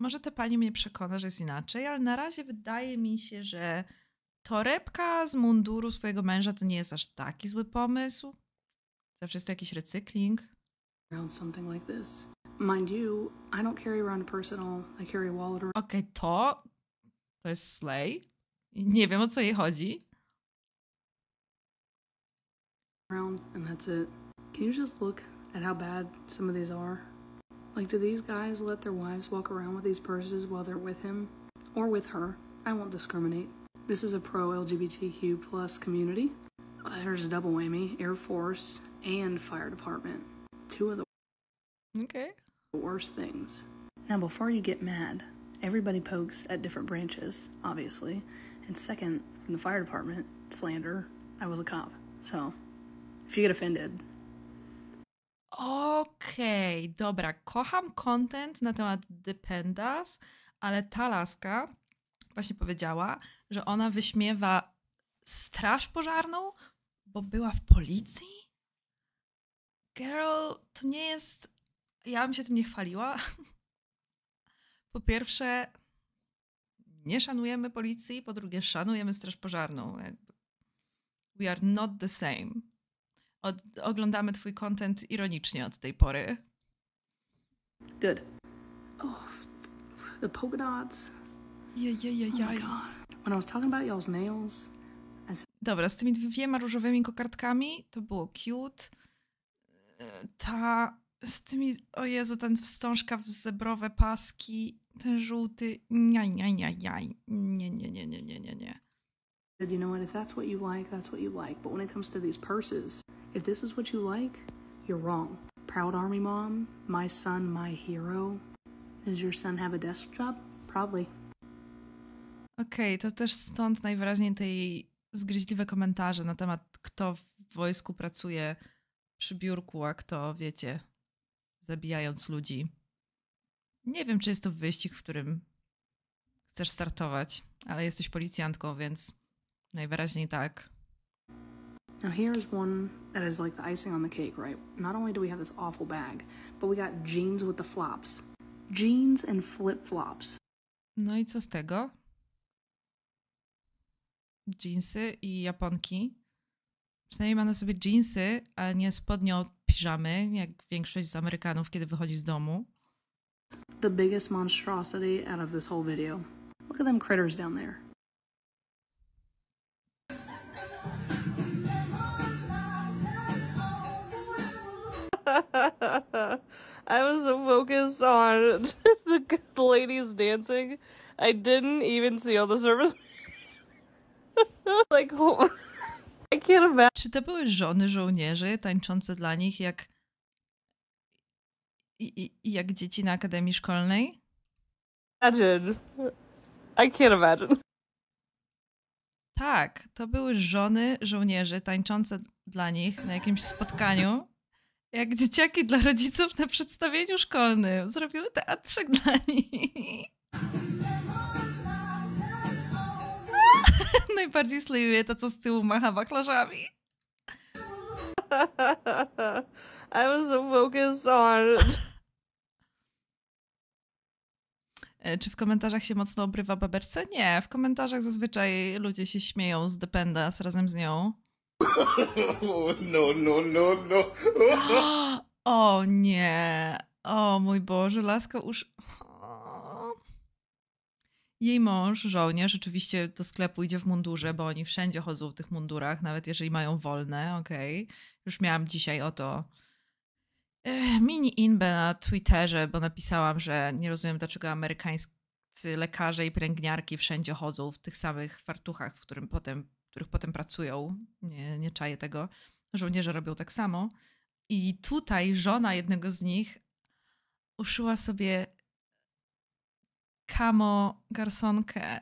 S1: Może ta pani mnie przekona, że jest inaczej, ale na razie wydaje mi się, że torebka z munduru swojego męża to nie jest aż taki zły pomysł. Zawsze jest to jakiś recykling. Okej, okay, to to jest Slay. Nie wiem o co jej chodzi. And that's it. Can you just look at how
S2: bad some of these are. Like, do these guys let their wives walk around with these purses while they're with him? Or with her? I won't discriminate. This is a pro LGBTQ plus community. Uh, there's a double whammy Air Force and Fire Department. Two of the okay. worst things. Now, before you get mad, everybody pokes at different branches, obviously. And second, from the fire department, slander, I was a cop. So, if you get offended,
S1: Okej, okay, dobra, kocham content na temat Dependas, ale ta laska właśnie powiedziała, że ona wyśmiewa straż pożarną, bo była w policji? Girl, to nie jest. Ja bym się tym nie chwaliła. Po pierwsze, nie szanujemy policji, po drugie, szanujemy straż pożarną. We are not the same od, oglądamy twój content ironicznie od tej pory.
S2: Good. Oh, the polka
S1: dots. Yeah, yeah, yeah, yeah. Oh When I was talking about y'all's nails. Dobra, z tymi dwiema różowymi kokardkami to było cute. Ta z tymi, o Jezu, ten wstążka w zebrowe paski, ten żółty, nie, nie, nie, nie, nie, nie, nie, nie, nie, nie
S2: said, you know what, if that's what you like, that's what you like. But when it comes to these purses, if this is what you like, you're wrong. Proud Army Mom, my son, my hero. Does your son have a desk job?
S1: Probably. Okej, okay, to też stąd najwyraźniej te jej zgryźliwe komentarze na temat, kto w wojsku pracuje przy biurku, a kto, wiecie, zabijając ludzi. Nie wiem, czy jest to wyścig, w którym chcesz startować, ale jesteś policjantką, więc Najwyraźniej tak.
S2: Now here's one that is like the icing on the cake, right? Not only do we have this awful
S1: bag, but we got jeans with the flops. Jeans and flip-flops. No i co z tego? Jeansy i japonki. Przynajmniej ma na sobie jeansy, a nie spodnie od piżamy, jak większość z Amerykanów, kiedy wychodzi z domu.
S2: The biggest monstrosity out of this whole video. Look at them critters down there. I was so focused on the ladies dancing,
S1: I didn't even see all the service. like, I can't imagine. Czy to były żony żołnierzy tańczące dla nich jak i, i, jak dzieci na akademii szkolnej? Imagine.
S2: I can't imagine.
S1: Tak, to były żony żołnierzy tańczące dla nich na jakimś spotkaniu jak dzieciaki dla rodziców na przedstawieniu szkolnym zrobiły teatrzyk dla nich. Najbardziej slejuje to co z tyłu macha wachlarzami. I was so focused on... E, czy w komentarzach się mocno obrywa baberce? Nie, w komentarzach zazwyczaj ludzie się śmieją z Dependas razem z nią. no, no, no, no. o nie. O mój Boże, laska już. Jej mąż, żołnierz, rzeczywiście do sklepu idzie w mundurze, bo oni wszędzie chodzą w tych mundurach, nawet jeżeli mają wolne, okej. Okay. Już miałam dzisiaj oto e, mini inbę na Twitterze, bo napisałam, że nie rozumiem, dlaczego amerykańscy lekarze i pielęgniarki wszędzie chodzą w tych samych fartuchach, w którym potem których potem pracują, nie, nie czaję tego, żołnierze robią tak samo. I tutaj żona jednego z nich uszyła sobie kamo garsonkę,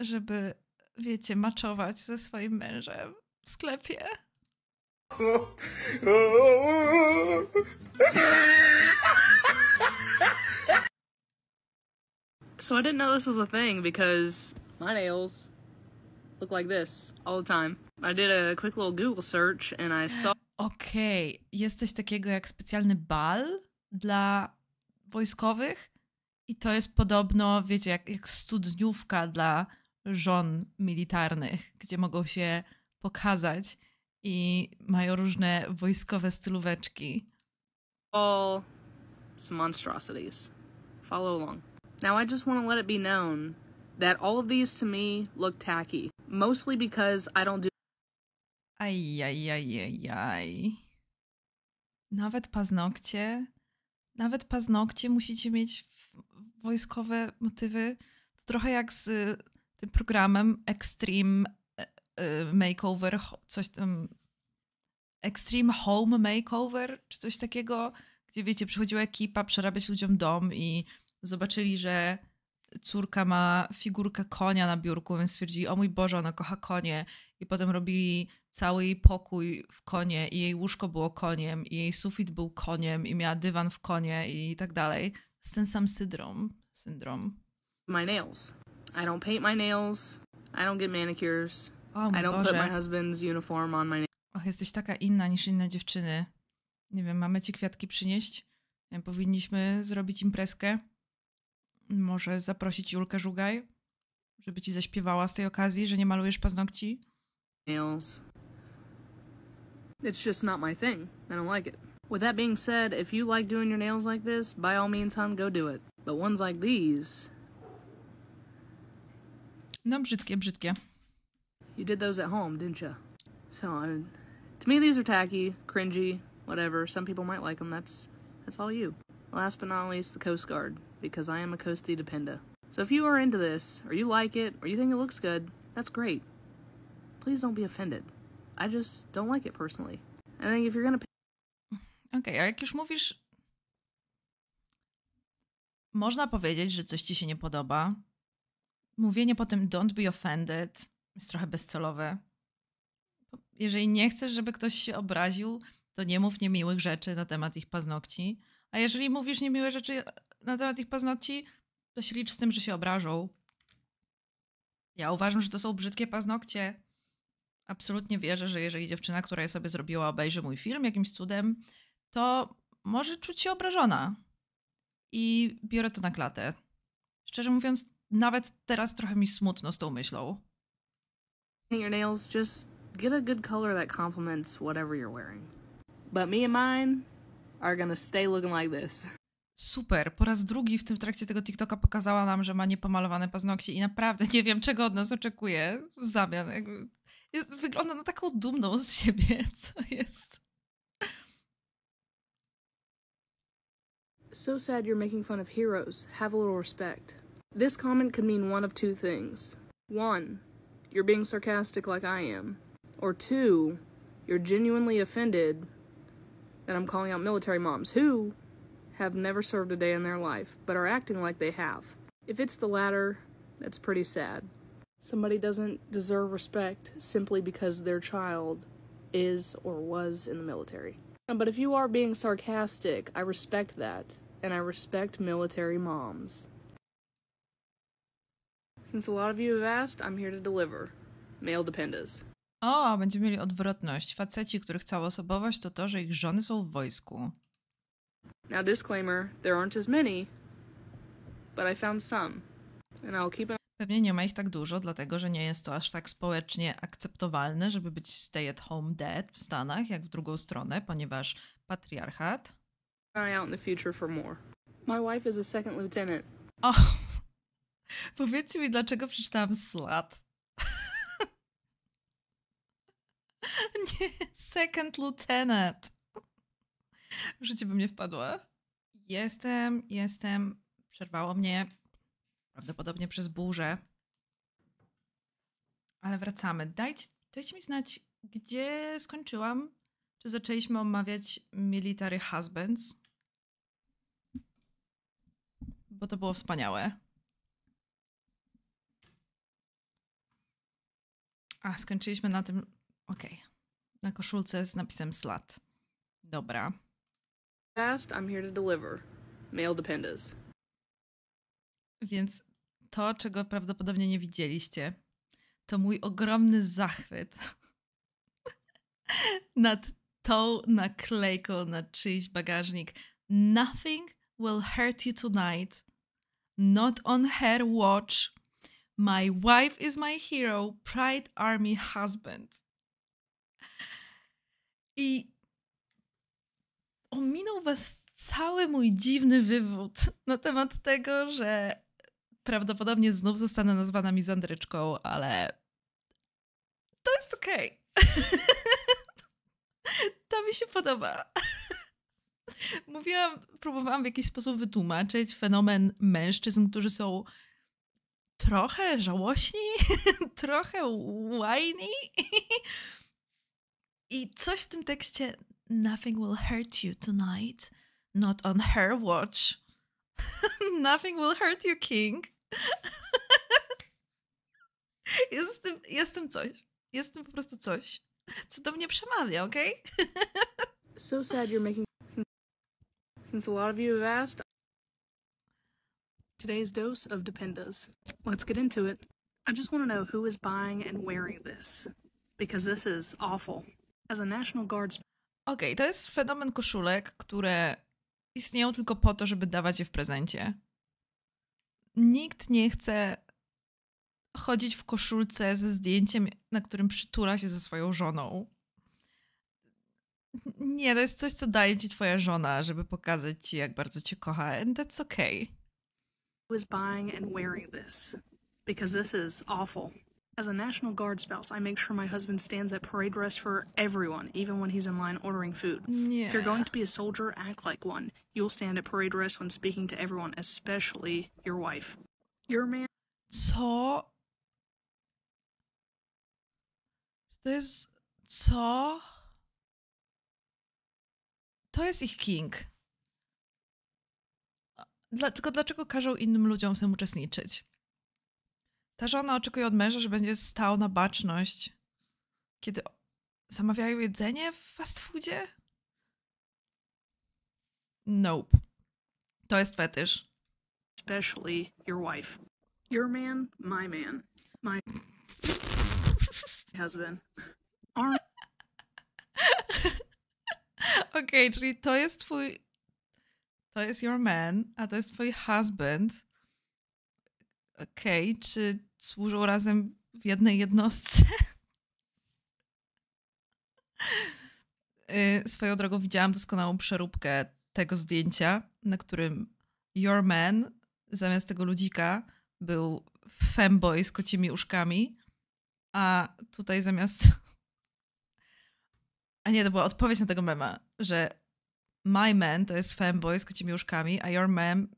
S1: żeby, wiecie, maczować ze swoim mężem w sklepie.
S2: So I didn't know this was a thing because my nails look like this all the time. I did a quick little Google search and I saw.
S1: Okej, okay. jest coś takiego jak specjalny bal dla wojskowych i to jest podobno, wiecie, jak, jak studniówka dla żon militarnych, gdzie mogą się pokazać i mają różne wojskowe stylóweczki.
S2: All some monstrosities. Follow along. Now I just want to let it be known that all of these to me look tacky, mostly because I don't do.
S1: aj. Nawet paznokcie, nawet paznokcie musicie mieć wojskowe motywy. To trochę jak z y, tym programem Extreme e, e, Makeover, coś tam. Extreme Home Makeover, czy coś takiego, gdzie wiecie, przychodziła ekipa przerabiać ludziom dom i zobaczyli, że córka ma figurkę konia na biurku, więc stwierdzili, o mój Boże, ona kocha konie. I potem robili cały jej pokój w konie i jej łóżko było koniem i jej sufit był koniem i miała dywan w konie i tak dalej. Z ten sam syndrom. syndrom. My
S2: nails. I don't paint my nails. I don't get manicures. O, I don't Boże. put my husband's uniform on my nails.
S1: Och, jesteś taka inna niż inne dziewczyny. Nie wiem, mamy ci kwiatki przynieść? Powinniśmy zrobić imprezkę może zaprosić Julkę Żugaj, żeby ci zaśpiewała z tej okazji, że nie malujesz paznokci? Nails.
S2: It's just not my thing. I don't like it. With that being said, if you like doing your nails like this, by all means, hon, go do it. But ones like these... No, brzydkie, brzydkie. You did those at home, didn't you? So, I mean, to me, these are tacky, cringy, whatever. Some people might like them. That's, that's all you. Last but not least, the Coast Guard because I am a Coastie Dependa. So if you are into this, or you like it, or you think it looks good, that's great. Please don't be offended.
S1: I just don't like it personally. if you're gonna... Okej, okay, a jak już mówisz... Można powiedzieć, że coś ci się nie podoba. Mówienie potem don't be offended jest trochę bezcelowe. Jeżeli nie chcesz, żeby ktoś się obraził, to nie mów niemiłych rzeczy na temat ich paznokci. A jeżeli mówisz niemiłe rzeczy na temat ich paznokci, to się licz z tym, że się obrażą. Ja uważam, że to są brzydkie paznokcie. Absolutnie wierzę, że jeżeli dziewczyna, która je sobie zrobiła, obejrzy mój film jakimś cudem, to może czuć się obrażona. I biorę to na klatę. Szczerze mówiąc, nawet teraz trochę mi smutno z tą myślą.
S2: Fingernails, just get a good color that complements whatever you're wearing. But me and mine are gonna stay
S1: looking like this super. Po raz drugi w tym trakcie tego TikToka pokazała nam, że ma niepomalowane paznokcie i naprawdę nie wiem, czego od nas oczekuje w zamian. Jest, wygląda na taką dumną z siebie, co jest.
S2: So sad you're making fun of heroes. Have a little respect. This comment could mean one of two things. One, you're being sarcastic like I am. Or two, you're genuinely offended that I'm calling out military moms who have never served a day in their life, but are acting like they have. If it's the latter, that's pretty sad. Somebody doesn't deserve respect simply because their child is or was in the military. But if you are being sarcastic, I respect that, and I respect military moms. Since a lot of you have asked, I'm here to deliver. Male dependas.
S1: O, będziemy mieli odwrotność. Faceci, których cała osobowość to to, że ich żony są w wojsku.
S2: Now, disclaimer, there aren't as many, but I found some.
S1: And I'll keep Pewnie nie ma ich tak dużo, dlatego że nie jest to aż tak społecznie akceptowalne, żeby być stay at home dead w Stanach, jak w drugą stronę, ponieważ patriarchat. Eye out in the future for more.
S2: My wife is a second lieutenant.
S1: O! Oh. Powiedzcie mi, dlaczego przeczytałam slat. nie, second lieutenant w życiu bym nie wpadła. Jestem, jestem. Przerwało mnie prawdopodobnie przez burzę. Ale wracamy. Dajcie, dajcie mi znać, gdzie skończyłam. Czy zaczęliśmy omawiać Military Husbands? Bo to było wspaniałe. A, skończyliśmy na tym. Okej. Okay. Na koszulce z napisem slat. Dobra fast, I'm here to deliver. Mail the Więc to, czego prawdopodobnie nie widzieliście, to mój ogromny zachwyt nad tą naklejką na czyjś bagażnik. Nothing will hurt you tonight. Not on her watch. My wife is my hero, Pride Army husband. I ominął was cały mój dziwny wywód na temat tego, że prawdopodobnie znów zostanę nazwana mizandryczką, ale to jest okej. Okay. to mi się podoba. Mówiłam, próbowałam w jakiś sposób wytłumaczyć fenomen mężczyzn, którzy są trochę żałośni, trochę łajni. I coś w tym tekście nothing will hurt you tonight. Not on her watch. nothing will hurt you, King. jest, tym, coś. Jest po prostu coś, co do mnie przemawia, okej? Okay?
S2: so sad you're making... Since, a lot of you have asked, today's dose of Dependas. Let's get into it. I just want to know who is buying and wearing this, because this is
S1: awful. As a National Guards Okej, okay, to jest fenomen koszulek, które istnieją tylko po to, żeby dawać je w prezencie. Nikt nie chce chodzić w koszulce ze zdjęciem, na którym przytula się ze swoją żoną. Nie, to jest coś, co daje ci twoja żona, żeby pokazać ci, jak bardzo cię kocha. And that's okay. I
S2: was buying and wearing this because this is awful. As a National Guard spouse, I make sure my husband stands at parade rest for everyone, even when he's in line ordering food. Yeah. If you're going to be a soldier, act like one. You'll stand at parade rest when speaking to everyone, especially your wife. Your man.
S1: To. There's. Co? To jest ich king. Dla, tylko dlaczego każą innym ludziom w tym uczestniczyć? Ta żona oczekuje od męża, że będzie stał na baczność, kiedy zamawiają jedzenie w fast foodzie? Nope. To jest fetysz. Especially your wife. Your
S2: man, my man. My husband.
S1: Our... Okej, okay, czyli to jest twój... To jest your man, a to jest twój husband. Okej, okay, czy służą razem w jednej jednostce. Y, swoją drogą widziałam doskonałą przeróbkę tego zdjęcia, na którym Your Man zamiast tego ludzika był femboy z kocimi uszkami, a tutaj zamiast. A nie, to była odpowiedź na tego mema, że My Man to jest femboy z kocimi uszkami, a Your Man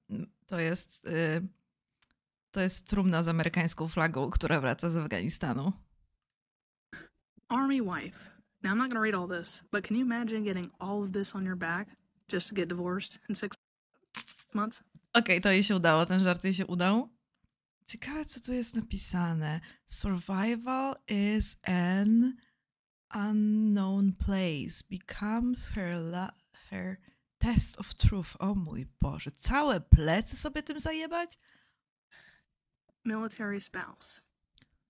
S1: to jest. Y, to jest trumna z amerykańską flagą, która wraca z Afganistanu.
S2: Army wife. Now I'm not gonna read all this, but can you imagine getting all of this on your back just to get divorced
S1: in six months? Okej, okay, to jej się udało, ten żart jej się udał. Ciekawe, co tu jest napisane. Survival is an unknown place. Becomes her, her test of truth. O mój Boże, całe plecy sobie tym zajebać?
S2: military spouse,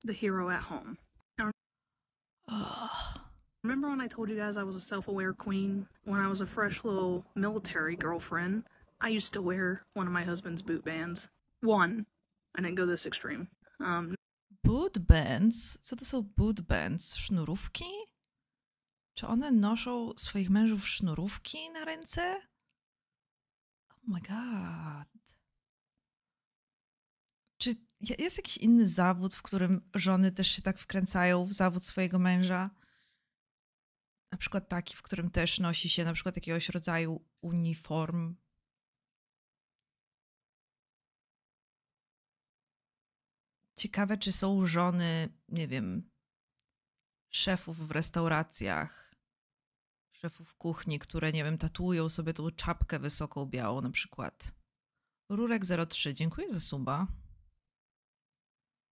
S1: the hero at home. Now,
S2: remember when I told you guys I was a self aware queen? When I was a fresh little military girlfriend, I used to wear one of my husband's boot bands. One. I didn't go this extreme.
S1: Um, boot bands? Co to są boot bands? Sznurówki? Czy one noszą swoich mężów sznurówki na ręce? Oh my god. Jest jakiś inny zawód, w którym żony też się tak wkręcają w zawód swojego męża? Na przykład taki, w którym też nosi się na przykład jakiegoś rodzaju uniform. Ciekawe, czy są żony, nie wiem, szefów w restauracjach, szefów kuchni, które, nie wiem, tatuują sobie tą czapkę wysoką białą na przykład. Rurek 03, dziękuję za suba.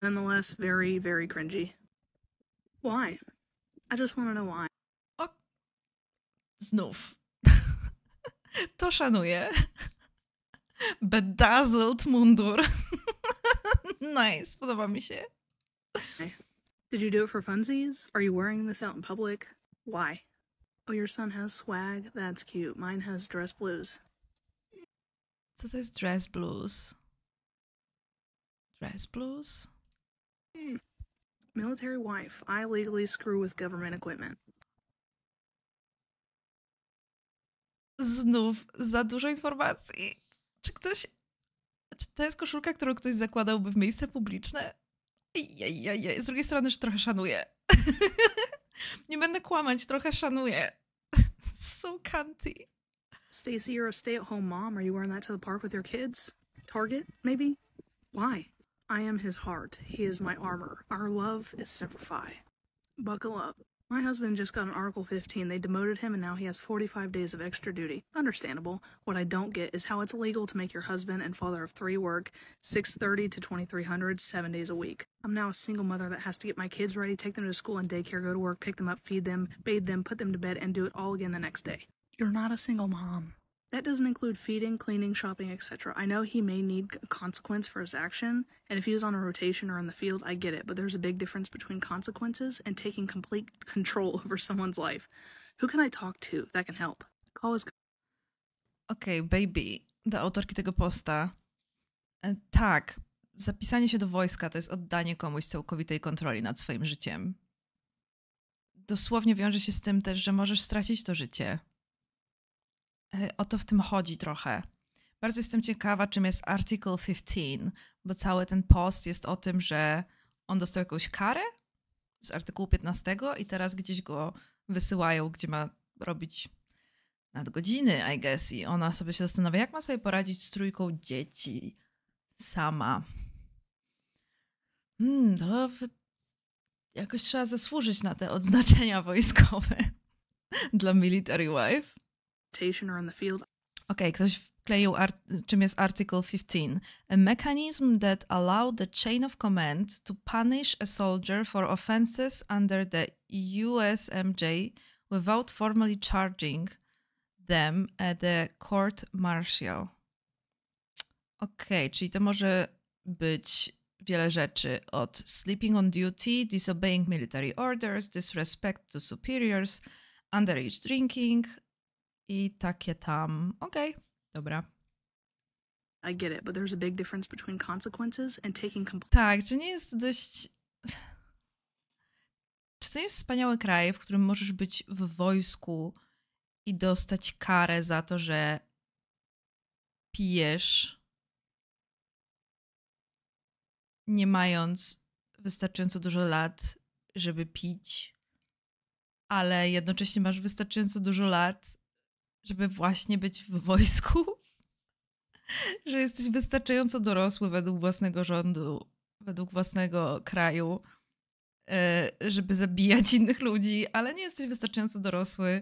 S2: Nonetheless, very, very cringy. Why? I just want to know
S1: why. O Znów. to szanuję. Bedazzled mundur. nice,
S2: podoba mi się. Okay. Did you do it for funsies? Are you wearing this out in public? Why? Oh, your son has swag? That's cute. Mine has dress blues. so
S1: to dress blues? Dress blues?
S2: Military wife. I legally screw with government equipment.
S1: Znów za dużo informacji. Czy ktoś. Czy to jest koszulka, którą ktoś zakładałby w miejsce publiczne? Jajajaj. Z drugiej strony, że trochę szanuję. Nie będę kłamać, trochę szanuję. so cunty. Stacy, you're a stay-at-home
S2: mom. Are you wearing that to the park with your kids? Target, maybe? Why? I am his heart. He is my armor. Our love is Semper Fi. Buckle up. My husband just got an Article 15. They demoted him and now he has 45 days of extra duty. Understandable. What I don't get is how it's legal to make your husband and father of three work 6:30 to 2300 7 days a week. I'm now a single mother that has to get my kids ready, take them to school and daycare, go to work, pick them up, feed them, bathe them, put them to bed and do it all again the next day. You're not a single mom. That doesn't include feeding, cleaning, shopping, etc. I know he may need consequence for his action, and if he was on a rotation or on the field, I get it, but there's a big difference between consequences and taking complete control over
S1: someone's life. Who can I talk to that can help? Call his. okay, baby, do autorki tego posta. E, tak, zapisanie się do wojska to jest oddanie komuś całkowitej kontroli nad swoim życiem. Dosłownie wiąże się z tym też, że możesz stracić to życie E, o to w tym chodzi trochę. Bardzo jestem ciekawa, czym jest Article 15, bo cały ten post jest o tym, że on dostał jakąś karę z artykułu 15 i teraz gdzieś go wysyłają, gdzie ma robić nadgodziny, I guess. I ona sobie się zastanawia, jak ma sobie poradzić z trójką dzieci sama. Hmm, to w... jakoś trzeba zasłużyć na te odznaczenia wojskowe dla military wife. vegetation or in the field. Okay, ktoś wkleił, czym jest Article 15. A mechanism that allowed the chain of command to punish a soldier for offenses under the USMJ without formally charging them at the court martial. okay, czyli to może być wiele rzeczy od sleeping on duty, disobeying military orders, disrespect to superiors, underage drinking, I takie tam, okej, okay, dobra. I get it, but there's a big difference between consequences and taking Tak, czy nie jest dość... Czy to nie jest wspaniały kraj, w którym możesz być w wojsku i dostać karę za to, że pijesz, nie mając wystarczająco dużo lat, żeby pić, ale jednocześnie masz wystarczająco dużo lat, żeby właśnie być w wojsku? że jesteś wystarczająco dorosły według własnego rządu, według własnego kraju, e, żeby zabijać innych ludzi, ale nie jesteś wystarczająco dorosły,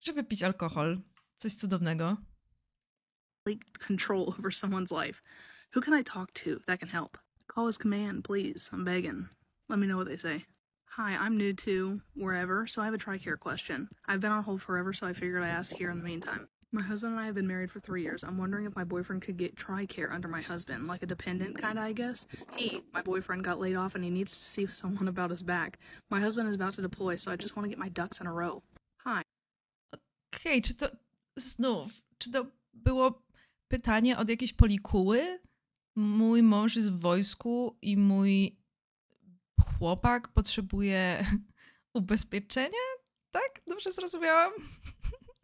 S1: żeby pić alkohol. Coś cudownego. Like Control over someone's life. Who can I talk to that can help? Call his command,
S2: please. I'm begging. Let me know what they say. Hi, I'm new to wherever, so I have a TRICARE question. I've been on hold forever, so I figured I'd ask here in the meantime. My husband and I have been married for three years. I'm wondering if my boyfriend could get TRICARE under my husband, like a dependent kind of, I guess. He, my boyfriend, got laid off and he needs to see someone about his back. My husband is about to deploy, so I just want to get my ducks in a
S1: row. Hi. Okej, okay, czy to znów, czy to było pytanie od jakiejś polikuły? Mój mąż jest w wojsku i mój chłopak potrzebuje ubezpieczenia? Tak? Dobrze zrozumiałam?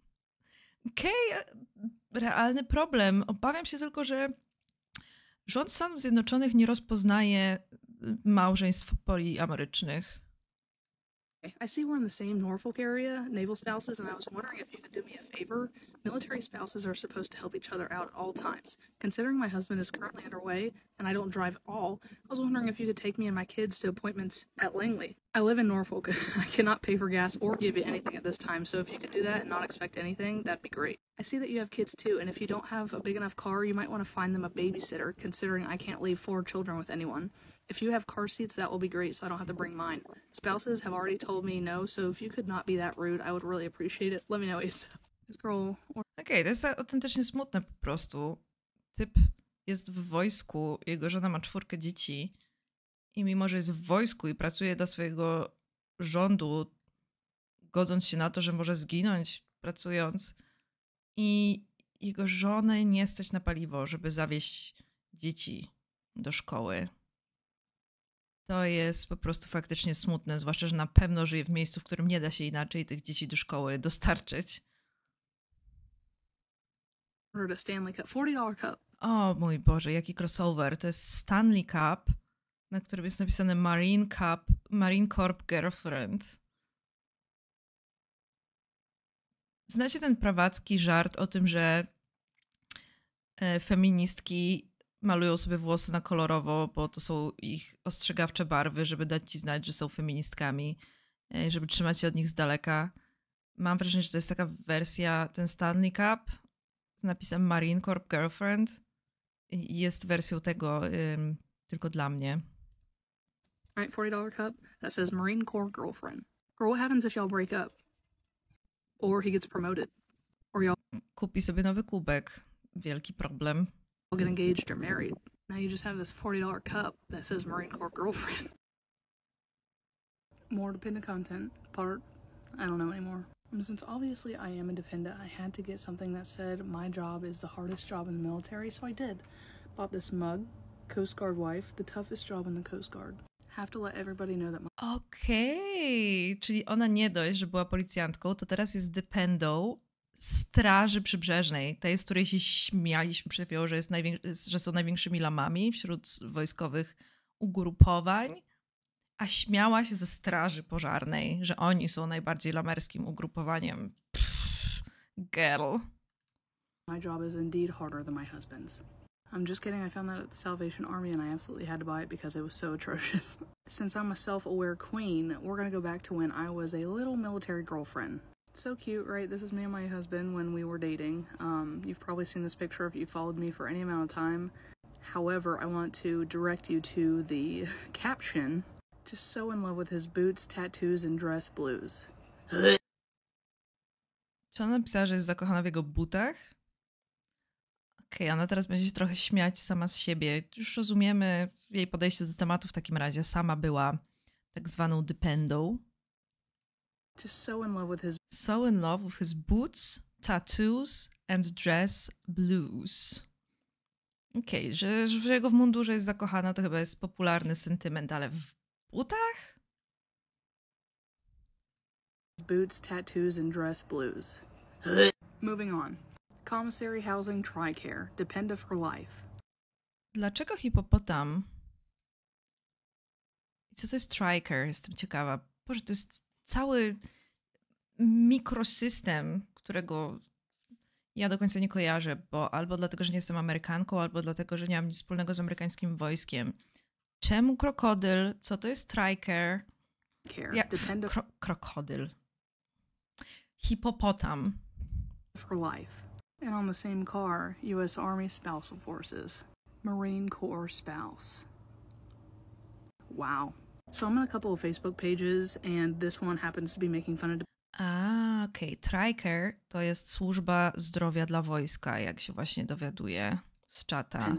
S1: Okej, okay, e, realny problem. Obawiam się tylko, że rząd Stanów Zjednoczonych nie rozpoznaje małżeństw poliamorycznych.
S2: I see we're in the same Norfolk area, naval spouses, and I was wondering if you could do me a favor. Military spouses are supposed to help each other out at all times. Considering my husband is currently underway and I don't drive at all, I was wondering if you could take me and my kids to appointments at Langley. I live in Norfolk. I cannot pay for gas or give you anything at this time, so if you could do that and not expect anything, that'd be great. I see that you have kids too, and if you don't have a big enough car, you might want to find them a babysitter, considering I can't leave four children with anyone. If you have car seats, that will be great, so I don't have to bring mine. Spouses have already told me no, so if you could not be that rude, I would really appreciate it. Let me know ASAP. girl... Okej,
S1: okay, to jest autentycznie smutne po prostu. Typ jest w wojsku, jego żona ma czwórkę dzieci i mimo, że jest w wojsku i pracuje dla swojego rządu, godząc się na to, że może zginąć pracując i jego żony nie stać na paliwo, żeby zawieźć dzieci do szkoły. To jest po prostu faktycznie smutne, zwłaszcza, że na pewno żyje w miejscu, w którym nie da się inaczej tych dzieci do szkoły dostarczyć. O mój Boże, jaki crossover. To jest Stanley Cup, na którym jest napisane Marine Cup, Marine Corp Girlfriend. Znacie ten prawacki żart o tym, że e, feministki malują sobie włosy na kolorowo, bo to są ich ostrzegawcze barwy, żeby dać ci znać, że są feministkami, e, żeby trzymać się od nich z daleka. Mam wrażenie, że to jest taka wersja, ten Stanley Cup z napisem Marine Corp Girlfriend jest wersją tego um, tylko dla mnie.
S2: $40 cup that says Marine Corps Girlfriend. Or what happens if y'all break up? Or he gets promoted?
S1: Or y'all... Kupi sobie nowy kubek. Wielki problem. I'll get engaged or married.
S2: Now you just have this $40 cup that says Marine Corps girlfriend. More dependent content part, I don't know anymore. since obviously I am a dependent, I had to get something that said my job is the hardest job in the military, so I did. Bought this mug, Coast Guard wife, the toughest job in the Coast Guard. Have to let everybody know that my...
S1: okay. czyli ona nie dość, że była policjantką, to teraz jest dependą Straży Przybrzeżnej, tej, z której się śmialiśmy przed chwilą, że, jest że są największymi lamami wśród wojskowych ugrupowań, a śmiała się ze Straży Pożarnej, że oni są najbardziej lamerskim ugrupowaniem. Pff,
S2: girl. My job is indeed harder than my husband's. I'm just kidding, I found that at the Salvation Army and I absolutely had to buy it because it was so atrocious. Since I'm a self aware queen, we're gonna go back to when I was a little military girlfriend. So cute, right? This is me and my husband when we were dating. Um, you've probably seen this picture if you followed me for any amount of time. However, I want to direct you to the caption. Just so in love with his boots, tattoos, and dress blues.
S1: Czy ona napisała, że jest zakochana w jego butach? Okej, okay, ona teraz będzie się trochę śmiać sama z siebie. Już rozumiemy jej podejście do tematu w takim razie. Sama była tak zwaną dependą.
S2: To so in love
S1: with his so in love with his boots, tattoos and dress blues. Okej, okay, że, że w jego w mundurze jest zakochana, to chyba jest popularny sentyment, ale w butach?
S2: Boots, tattoos and dress blues. Moving on. Commissary housing TriCare.
S1: of for life. Dlaczego hipopotam? I co to jest TriCare? Jestem ciekawa. Boże, to jest cały mikrosystem, którego ja do końca nie kojarzę, bo albo dlatego, że nie jestem Amerykanką, albo dlatego, że nie mam nic wspólnego z amerykańskim wojskiem. Czemu krokodyl? Co to jest striker? Ja, kro, krokodyl. Hipopotam. For life.
S2: And on the same car, US Army Spousal Forces. Marine Corps Spouse. Wow. So I'm on a couple of Facebook pages and this one happens to be making fun of
S1: a, okej. Okay. Tricare to jest służba zdrowia dla wojska, jak się właśnie dowiaduje z czata.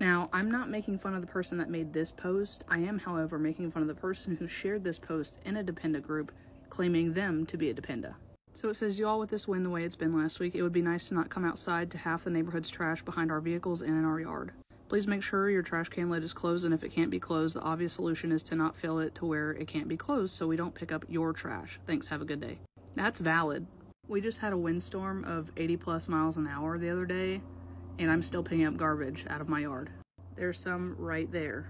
S2: Now, I'm not making fun of the person that made this post. I am, however, making fun of the person who shared this post in a Dependa group, claiming them to be a Dependa. So it says, y'all with this wind the way it's been last week, it would be nice to not come outside to half the neighborhood's trash behind our vehicles and in our yard. Please make sure your trash can lid is closed and if it can't be closed, the obvious solution is to not fill it to where it can't be closed so we don't pick up your trash. Thanks, have a good day. That's valid. We just had a windstorm of 80 plus miles an hour the other day and I'm still picking up garbage out of my yard. There's some right there.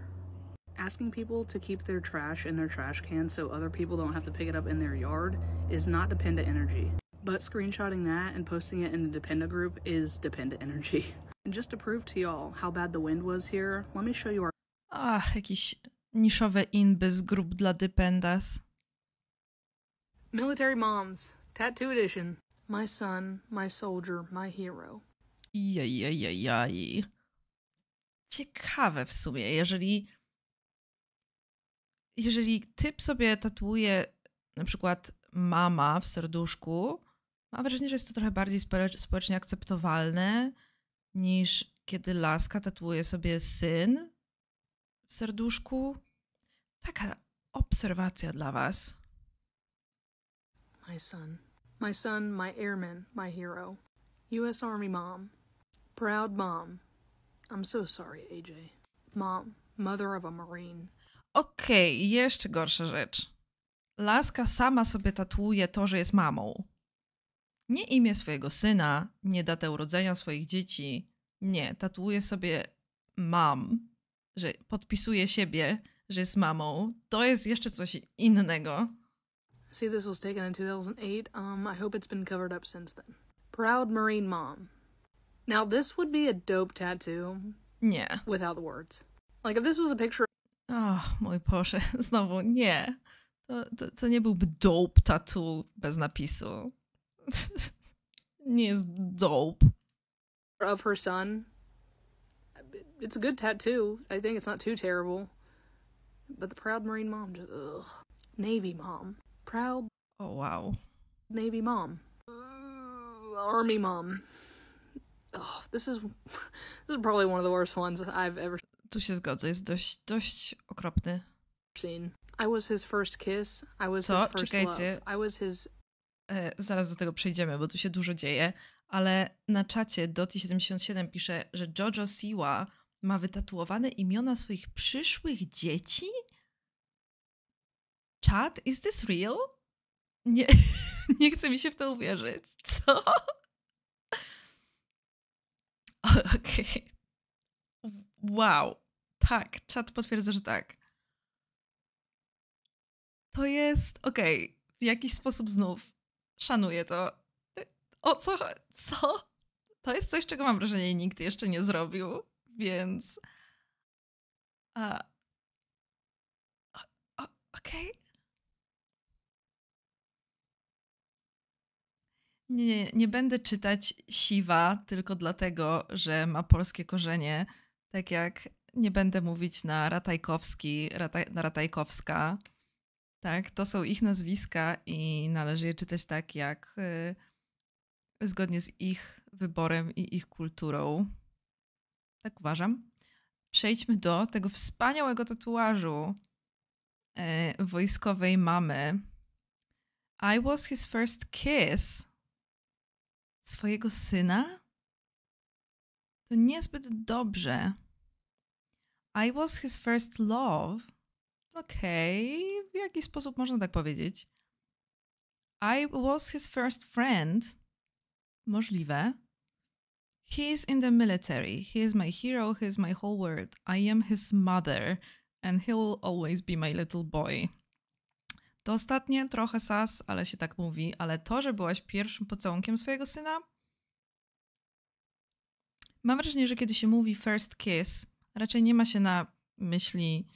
S2: Asking people to keep their trash in their trash can so other people don't have to pick it up in their yard is not dependent energy. But screenshotting that and posting it in the Dependa group is dependent energy. And just to prove to y'all how bad the wind was here, let me show you our...
S1: Ach, jakieś niszowe inby z grup dla dypendas.
S2: Military Moms, Tattoo Edition. My son, my soldier, my hero.
S1: Jajajajaj. Ciekawe w sumie, jeżeli... Jeżeli typ sobie tatuuje na przykład mama w serduszku, mam wrażenie, że jest to trochę bardziej społecznie akceptowalne, niż kiedy laska tatuuje sobie syn w serduszku. Taka obserwacja dla was. My
S2: son. My son, my airman, my hero. US Army mom. Proud mom. I'm so sorry, AJ. Mom, mother of a marine.
S1: Okej, okay, jeszcze gorsza rzecz. Laska sama sobie tatuuje to, że jest mamą. Nie imię swojego syna, nie datę urodzenia swoich dzieci. Nie, tatuuje sobie mam, że podpisuje siebie, że jest mamą. To jest jeszcze coś innego.
S2: See, this was taken in 2008. Um, I hope it's been covered up since then. Proud Marine Mom. Now, this would be a dope tattoo. Nie. Without the words. Like, if this was a picture.
S1: Oh, mój Boże, znowu nie. To, to, to nie byłby dope tattoo bez napisu. is dope. Of her
S2: son. It's a good tattoo. I think it's not too terrible. But the proud Marine mom just ugh. Navy mom. Proud. Oh wow. Navy mom. Uh, Army mom. Oh, this is this is probably one of the worst ones I've ever. Tu się zgodzę, jest dość dość okropny. Seen. I was his first kiss. I was Co? his first Czekajcie. love. I was his
S1: E, zaraz do tego przejdziemy, bo tu się dużo dzieje, ale na czacie doty 77 pisze, że Jojo Siwa ma wytatuowane imiona swoich przyszłych dzieci? Chat, is this real? Nie, nie chcę mi się w to uwierzyć. Co? Okej. Okay. Wow. Tak, czat potwierdza, że tak. To jest. Okej, okay. w jakiś sposób znów szanuję to. O co? Co? To jest coś, czego mam wrażenie nikt jeszcze nie zrobił, więc. A... Okej. Okay. Nie, nie, nie będę czytać siwa tylko dlatego, że ma polskie korzenie. Tak jak nie będę mówić na Ratajkowski, na Ratajkowska. Tak, to są ich nazwiska i należy je czytać tak, jak y, zgodnie z ich wyborem i ich kulturą. Tak uważam. Przejdźmy do tego wspaniałego tatuażu e, wojskowej mamy. I was his first kiss. Swojego syna? To niezbyt dobrze. I was his first love. Okej, okay, w jakiś sposób można tak powiedzieć. I was his first friend. Możliwe. He is in the military. He is my hero. He is my whole world. I am his mother. And he will always be my little boy. To ostatnie trochę sas, ale się tak mówi, ale to, że byłaś pierwszym pocałunkiem swojego syna? Mam wrażenie, że kiedy się mówi first kiss, raczej nie ma się na myśli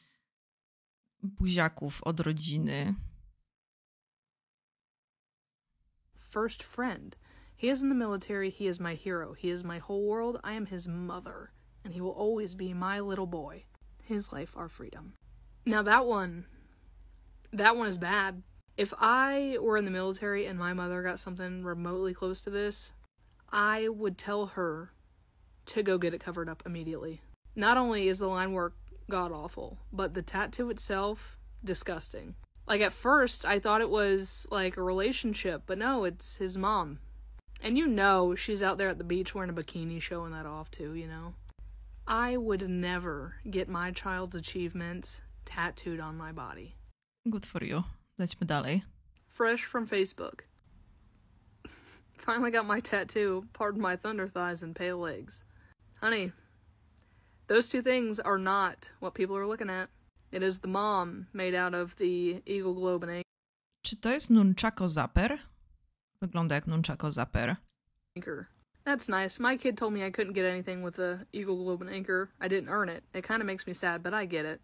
S1: buziaków od rodziny.
S2: First friend. He is in the military, he is my hero. He is my whole world, I am his mother, and he will always be my little boy. His life, our freedom. Now that one, that one is bad. If I were in the military and my mother got something remotely close to this, I would tell her to go get it covered up immediately. Not only is the line work god awful, but the tattoo itself, disgusting. Like at first, I thought it was like a relationship, but no, it's his mom. And you know, she's out there at the beach wearing a bikini showing that off too, you know. I would never get my child's achievements tattooed on my body.
S1: Good for you. Let's move dalej.
S2: Fresh from Facebook. Finally got my tattoo, pardon my thunder thighs and pale legs. Honey, those two things are not what people are looking at. It is the mom made out of the eagle globe and
S1: Czy to jest nunchako zapper? Wygląda jak nunchako zapper.
S2: Anchor. That's nice. My kid told me I couldn't get anything with the eagle globe and anchor. I didn't earn it. It kind of makes me sad, but I get it.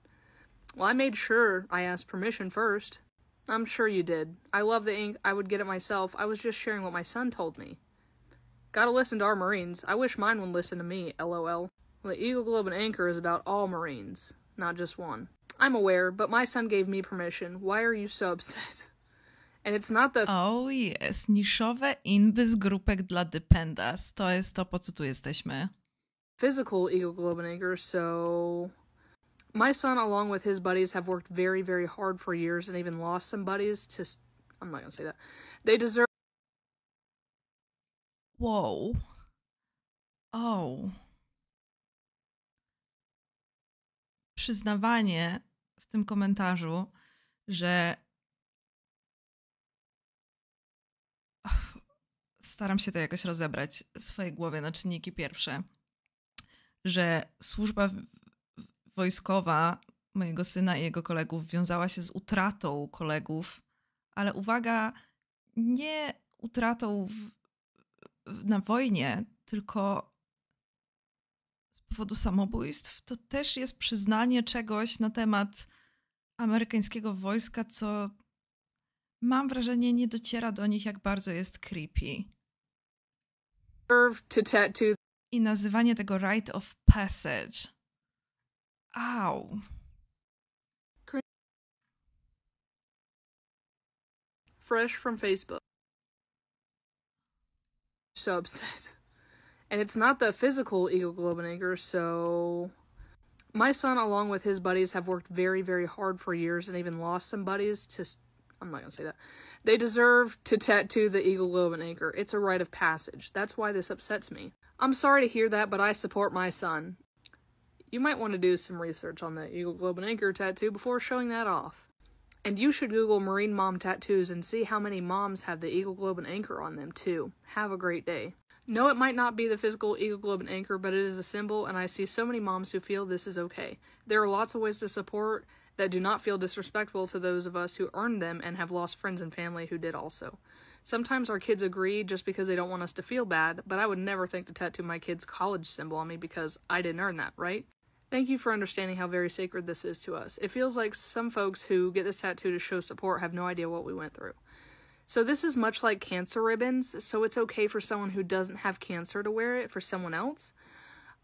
S2: Well, I made sure I asked permission first. I'm sure you did. I love the ink. I would get it myself. I was just sharing what my son told me. Gotta listen to our Marines. I wish mine would listen to me, lol. Well, the Eagle Globe and Anchor is about all Marines, not just one. I'm aware, but my son gave me permission. Why are you so upset? And it's not the...
S1: Oh yes, niszowe inby z grupek dla dependas. To jest to, po co tu jesteśmy.
S2: Physical Eagle Globe and Anchor, so... My son, along with his buddies, have worked very, very hard for years and even lost some buddies to... I'm not gonna say that. They deserve...
S1: Whoa. Oh. przyznawanie w tym komentarzu, że staram się to jakoś rozebrać w swojej głowie na czynniki pierwsze, że służba wojskowa mojego syna i jego kolegów wiązała się z utratą kolegów, ale uwaga, nie utratą w, w, na wojnie, tylko powodu samobójstw, to też jest przyznanie czegoś na temat amerykańskiego wojska, co mam wrażenie nie dociera do nich, jak bardzo jest creepy. I nazywanie tego right of passage. Au. Fresh from Facebook.
S2: So upset. And it's not the physical Eagle Globe and Anchor, so my son, along with his buddies, have worked very, very hard for years and even lost some buddies to. I'm not gonna say that. They deserve to tattoo the Eagle Globe and Anchor. It's a rite of passage. That's why this upsets me. I'm sorry to hear that, but I support my son. You might want to do some research on the Eagle Globe and Anchor tattoo before showing that off. And you should Google Marine Mom tattoos and see how many moms have the Eagle Globe and Anchor on them, too. Have a great day. No, it might not be the physical Eagle Globe and Anchor, but it is a symbol, and I see so many moms who feel this is okay. There are lots of ways to support that do not feel disrespectful to those of us who earned them and have lost friends and family who did also. Sometimes our kids agree just because they don't want us to feel bad, but I would never think to tattoo my kid's college symbol on me because I didn't earn that, right? Thank you for understanding how very sacred this is to us. It feels like some folks who get this tattoo to show support have no idea what we went through. So this is much like cancer ribbons, so it's okay for someone who doesn't have cancer to wear it for someone else.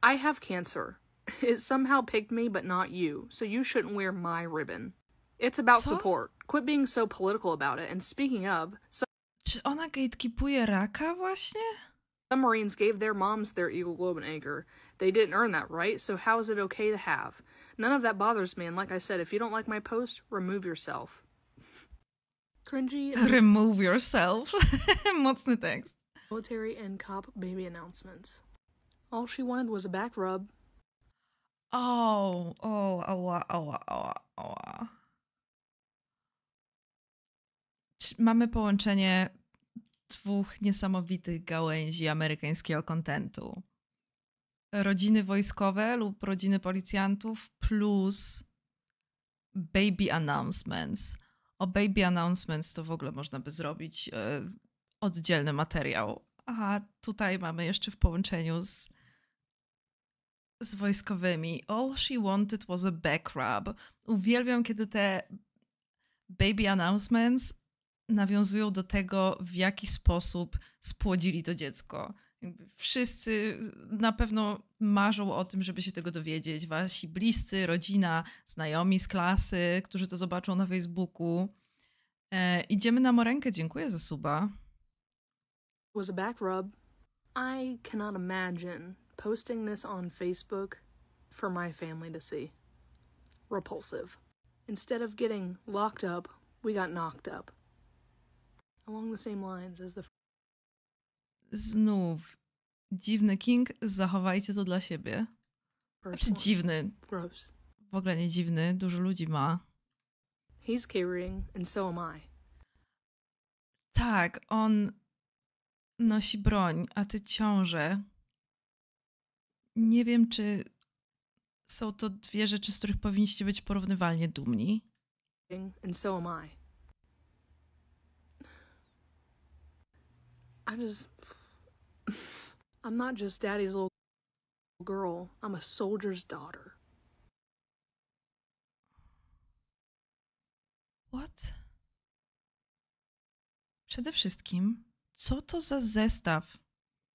S2: I have cancer. It somehow picked me, but not you, so you shouldn't wear my ribbon. It's about Co? support. Quit being so political about it. And speaking of, some Czy ona gatekeepuje raka właśnie? Some Marines gave their moms their Eagle Globe and Anchor. They didn't earn that, right? So how is it okay to have? None of that bothers me, and like I said, if you don't like my post, remove yourself. Cringy.
S1: Remove yourself. Mocny tekst.
S2: Military and cop baby announcements. All she wanted was
S1: a back rub. Oh, oh, ała, ała, ała, ała. Mamy połączenie dwóch niesamowitych gałęzi amerykańskiego kontentu. Rodziny wojskowe lub rodziny policjantów plus baby announcements. O baby announcements to w ogóle można by zrobić e, oddzielny materiał. A tutaj mamy jeszcze w połączeniu z, z wojskowymi. All she wanted was a back rub. Uwielbiam, kiedy te baby announcements nawiązują do tego, w jaki sposób spłodzili to dziecko. wszyscy na pewno marzą o tym, żeby się tego dowiedzieć. Wasi bliscy, rodzina, znajomi z klasy, którzy to zobaczą na Facebooku. E, idziemy na Morenkę. Dziękuję za suba.
S2: Was a back rub. I cannot imagine posting this on Facebook for my family to see. Repulsive. Instead of getting locked up, we got knocked up. Along the same lines as the
S1: Znów Dziwny King, zachowajcie to dla siebie. Znaczy dziwny. Gross. W ogóle nie dziwny, dużo ludzi ma.
S2: He's and so am I.
S1: Tak, on nosi broń, a ty ciążę. Nie wiem, czy są to dwie rzeczy, z których powinniście być porównywalnie dumni.
S2: And so am I. I'm just... I'm not just daddy's little girl, I'm a soldier's daughter.
S1: What? Przede wszystkim, co to za zestaw?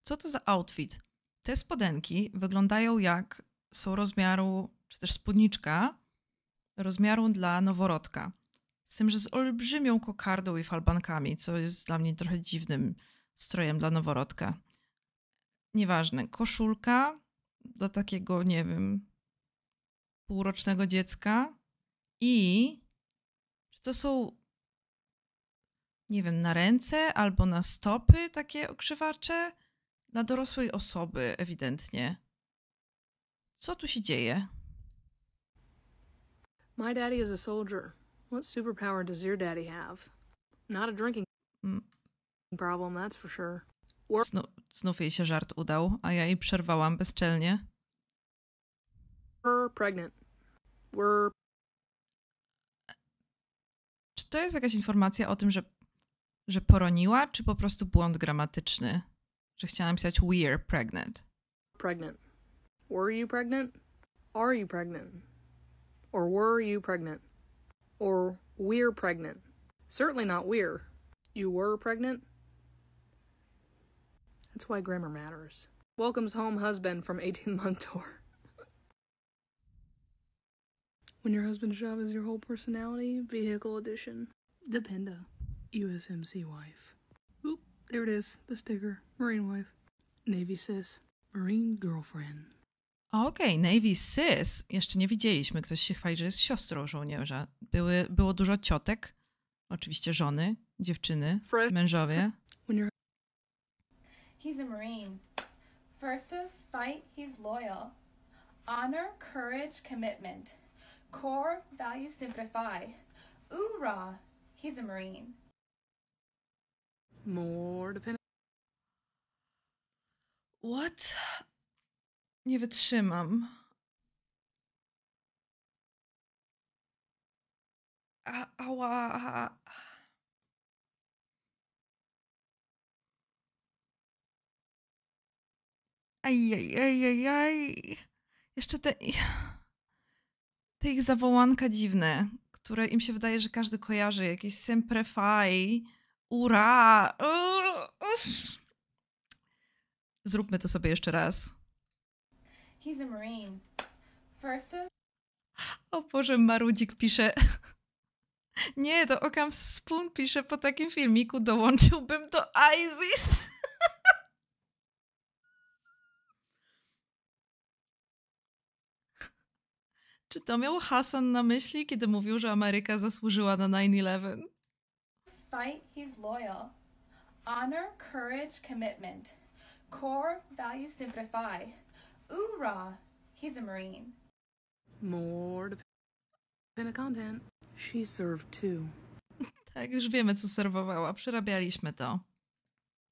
S1: Co to za outfit? Te spodenki wyglądają jak są rozmiaru, czy też spódniczka rozmiaru dla noworodka. Z tym, że z olbrzymią kokardą i falbankami, co jest dla mnie trochę dziwnym strojem dla noworodka nieważne, koszulka dla takiego, nie wiem, półrocznego dziecka i czy to są, nie wiem, na ręce albo na stopy takie okrzywacze? Dla dorosłej osoby ewidentnie. Co tu się dzieje? My daddy is a
S2: soldier. What superpower does your daddy have? Not a drinking mm. problem, that's for sure.
S1: Zno znów jej się żart udał, a ja jej przerwałam bezczelnie.
S2: We're pregnant. We're...
S1: Czy to jest jakaś informacja o tym, że, że poroniła, czy po prostu błąd gramatyczny? Że chciałam pisać we're pregnant.
S2: Pregnant. Were you pregnant? Are you pregnant? Or were you pregnant? Or we're pregnant? Certainly not we're. You were pregnant? That's why grammar matters. Welcomes home husband from 18 month tour. when your husband's job is your whole personality, vehicle edition. Dependa. USMC wife. Oop, there it is, the sticker. Marine wife. Navy sis.
S1: Marine girlfriend. Okej, okay, Navy sis. Jeszcze nie widzieliśmy. Ktoś się chwali, że jest siostrą żołnierza. Były, było dużo ciotek, oczywiście żony, dziewczyny, Fred. mężowie. He's a Marine. First to fight, he's loyal. Honor, courage, commitment. Core, value, simplify. Oorah, he's a Marine.
S2: More
S1: dependent. What? Nie wytrzymam. A, ała. Ajajajajaj. Jeszcze te... Te ich zawołanka dziwne, które im się wydaje, że każdy kojarzy. Jakieś Semprefy. ura. Zróbmy to sobie jeszcze raz. He's a marine. First of... O Boże, Marudzik pisze... Nie, to Okam Spoon pisze po takim filmiku dołączyłbym do ISIS. Czy to miał Hassan na myśli, kiedy mówił, że Ameryka zasłużyła na 9-11? Fight, he's loyal. Honor, courage, commitment. Core, value, simplify. Oorah, he's a Marine. More
S2: dependent content.
S1: She served too. tak, już wiemy, co serwowała. Przerabialiśmy to.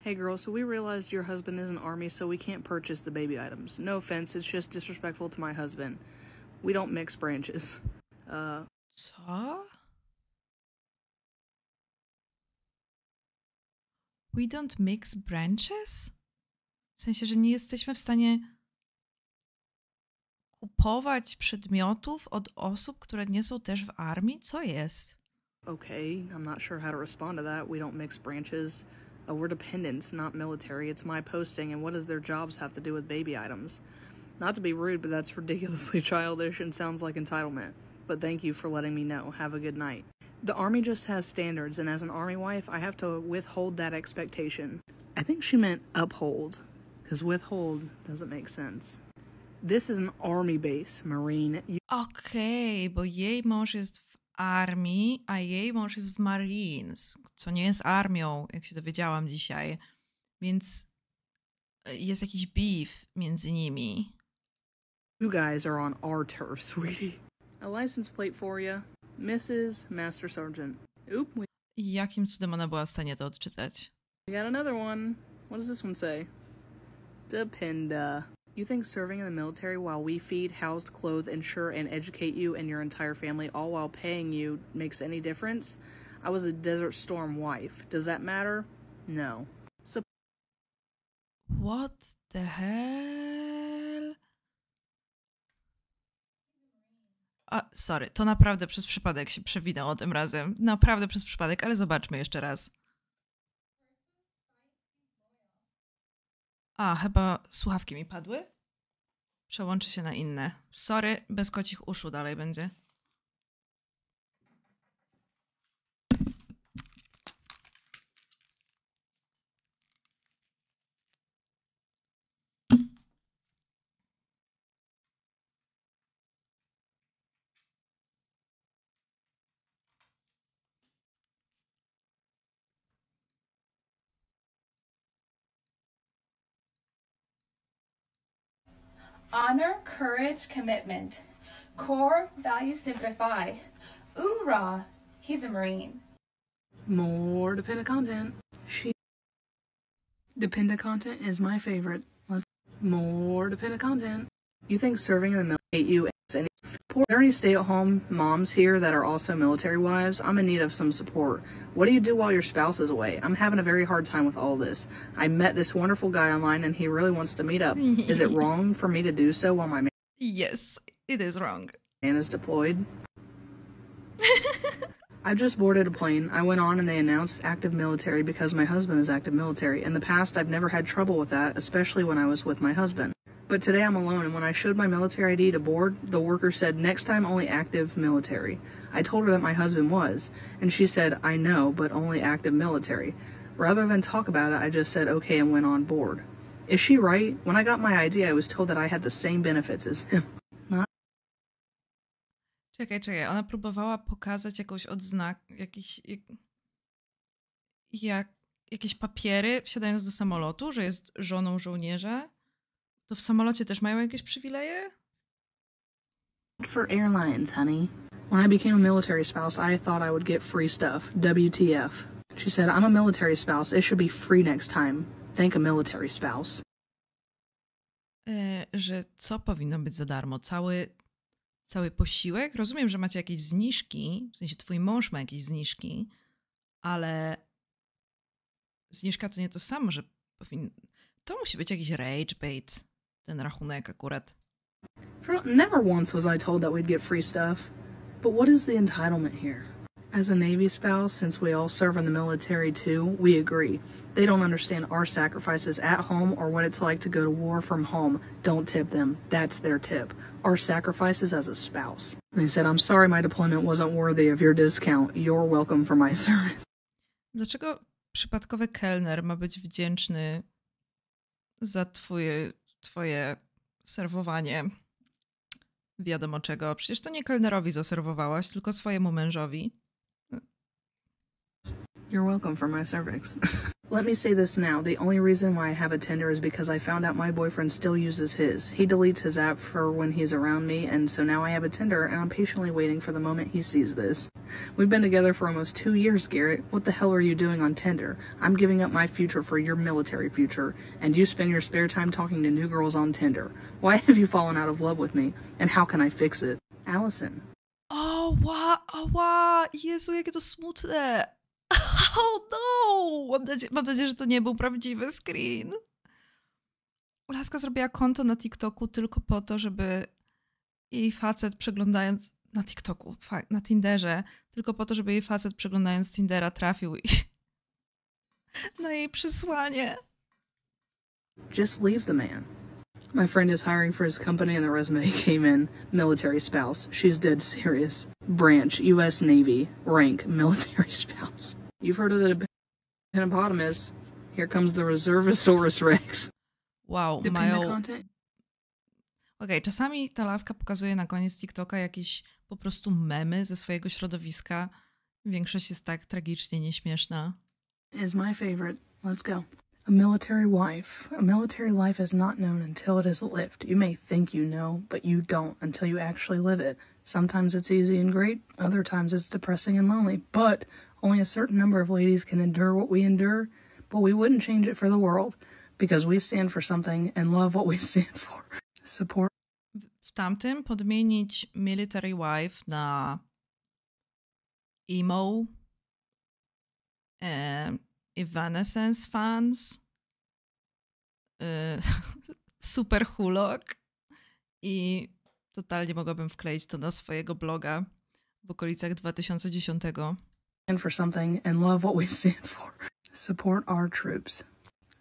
S2: Hey girl, so we realized your husband is an army, so we can't purchase the baby items. No offense, it's just disrespectful to my husband. We don't mix branches. Uh, saw?
S1: We don't mix branches? W sensie, że nie jesteśmy w stanie kupować przedmiotów od osób, które nie są też w armii?
S2: Co jest? Okay, I'm not sure how to respond to that. We don't mix branches. Uh, we're dependents, not military. It's my posting, and what does their jobs have to do with baby items? Not to be rude, but that's ridiculously childish and sounds like entitlement. But thank you for letting me know. Have a good night. The army just has standards, and as an army wife, I have to withhold that expectation. I think she meant uphold, because withhold doesn't make sense.
S1: This is an army base, Marine. Okej, okay, bo jej mąż jest w armii, a jej mąż jest w Marines, co nie jest armią, jak się dowiedziałam dzisiaj. Więc jest jakiś beef między nimi. You guys are on our turf, sweetie. A license plate for you.
S2: Mrs. Master Sergeant. Oop. We
S1: Jakim cudem ona była w stanie to odczytać? We got
S2: another one. What does this one say? Dependa. You think serving in the military while we feed, house, clothe, insure, and educate you and your entire family, all while paying you, makes any difference? I was a Desert Storm wife. Does that matter? No.
S1: So. what the heck? A, sorry, to naprawdę przez przypadek się przewinęło tym razem. Naprawdę przez przypadek, ale zobaczmy jeszcze raz. A, chyba słuchawki mi padły? Przełączy się na inne. Sorry, bez kocich uszu dalej będzie. Honor, courage, commitment. Core values simplify. Ooh, rah, he's a Marine.
S2: More dependent content. She. Dependent content is my favorite. Let's. More dependent content. You think serving in the military you are there any stay-at-home moms here that are also military wives? I'm in need of some support. What do you do while your spouse is away? I'm having a very hard time with all this. I met this wonderful guy online and he really wants to meet up. is it wrong for me to do so while my man Yes, it is wrong. Man is deployed. I just boarded a plane. I went on and they announced active military because my husband is active military. In the past, I've never had trouble with that, especially when I was with my husband. But today I'm alone, and when I showed my military ID to board, the worker said, next time only active military. I told her that my husband was, and she said, I know, but only active military. Rather than talk about it, I just said okay and went on board. Is she right? When I got my ID, I was told that I had the same benefits as him.
S1: Czekaj, czekaj, ona próbowała pokazać jakąś odznak, jakiś, jak, jak, jakieś papiery wsiadając do samolotu, że jest żoną żołnierza. To w samolocie też mają jakieś przywileje?
S2: For airlines, honey. When I became a military spouse, I thought I would get free stuff. WTF. She said, I'm a military spouse. It should be free next time. Thank a military spouse.
S1: E, że co powinno być za darmo? Cały, cały posiłek? Rozumiem, że macie jakieś zniżki, w sensie twój mąż ma jakieś zniżki, ale zniżka to nie to samo, że powin... to musi być jakiś rage bait. ten rachunek akurat.
S2: For never once was I told that we'd get free stuff. But what is the entitlement here? As a Navy spouse, since we all serve in the military too, we agree. They don't understand our sacrifices at home or what it's like to go to war from home. Don't tip them. That's
S1: their tip. Our sacrifices as a spouse.
S2: They said, I'm sorry my deployment wasn't worthy of your
S1: discount. You're welcome for my service. Dlaczego przypadkowy kelner ma być wdzięczny za twoje twoje serwowanie wiadomo czego. Przecież to nie kelnerowi zaserwowałaś, tylko swojemu mężowi.
S2: You're welcome for my cervix. Let me say this now. The only reason why I have a Tinder is because I found out my boyfriend still uses his. He deletes his app for when he's around me, and so now I have a Tinder, and I'm patiently waiting for the moment he sees this. We've been together for almost two years, Garrett. What the hell are you doing on Tinder? I'm giving up my future for your military future, and you spend your spare time talking to new girls on Tinder. Why have you fallen out of love with me, and how can I fix it? Allison.
S1: Oh, wow, oh, wow. Jezu, jakie to smutne. Oh no! Mam nadzieję, mam nadzieję, że to nie był prawdziwy screen. Laska zrobiła konto na TikToku tylko po to, żeby jej facet przeglądając na TikToku, na Tinderze, tylko po to, żeby jej facet przeglądając Tindera trafił i na jej przysłanie. Just leave the man. My friend
S2: is hiring for his company and the resume came in. Military spouse. She's dead serious. Branch, U.S. Navy. Rank, military spouse. You've heard of the hippopotamus. Here comes the Reservosaurus Rex. Wow, mają...
S1: Okej, okay, czasami ta laska pokazuje na koniec TikToka jakieś po prostu memy ze swojego środowiska. Większość jest tak tragicznie nieśmieszna.
S2: Is my favorite. Let's go. A military wife. A military life is not known until it is lived. You may think you know, but you don't until you actually live it. Sometimes it's easy and great, other times it's depressing and lonely, but Only a certain number of ladies can endure what we endure, but we wouldn't change it for the world because we stand for something and love what we stand for. Support.
S1: W tamtym podmienić military wife na emo, e, evanescence fans, e, super hulok i totalnie mogłabym wkleić to na swojego bloga w okolicach 2010
S2: and for something and love what we stand for. Support our troops.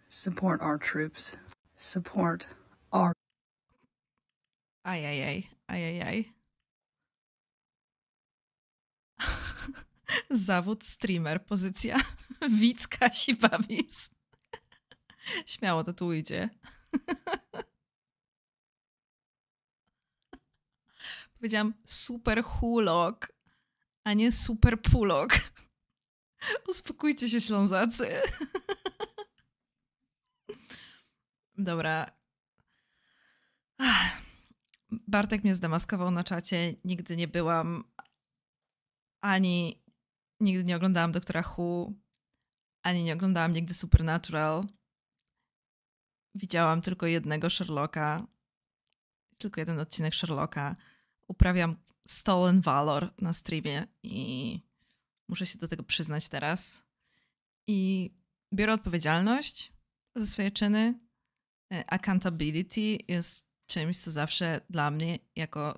S2: Support our troops. Support our.
S1: Aj, aj, aj, aj, aj, aj. Zawód streamer, pozycja widz Kasi Babis. Śmiało to tu idzie. Powiedziałam super hulok a nie super pulok. Uspokójcie się, Ślązacy. Dobra. Bartek mnie zdemaskował na czacie. Nigdy nie byłam ani nigdy nie oglądałam Doktora Who, ani nie oglądałam nigdy Supernatural. Widziałam tylko jednego Sherlocka, tylko jeden odcinek Sherlocka. Uprawiam Stolen Valor na streamie i muszę się do tego przyznać teraz. I biorę odpowiedzialność za swoje czyny. E, accountability jest czymś, co zawsze dla mnie jako e,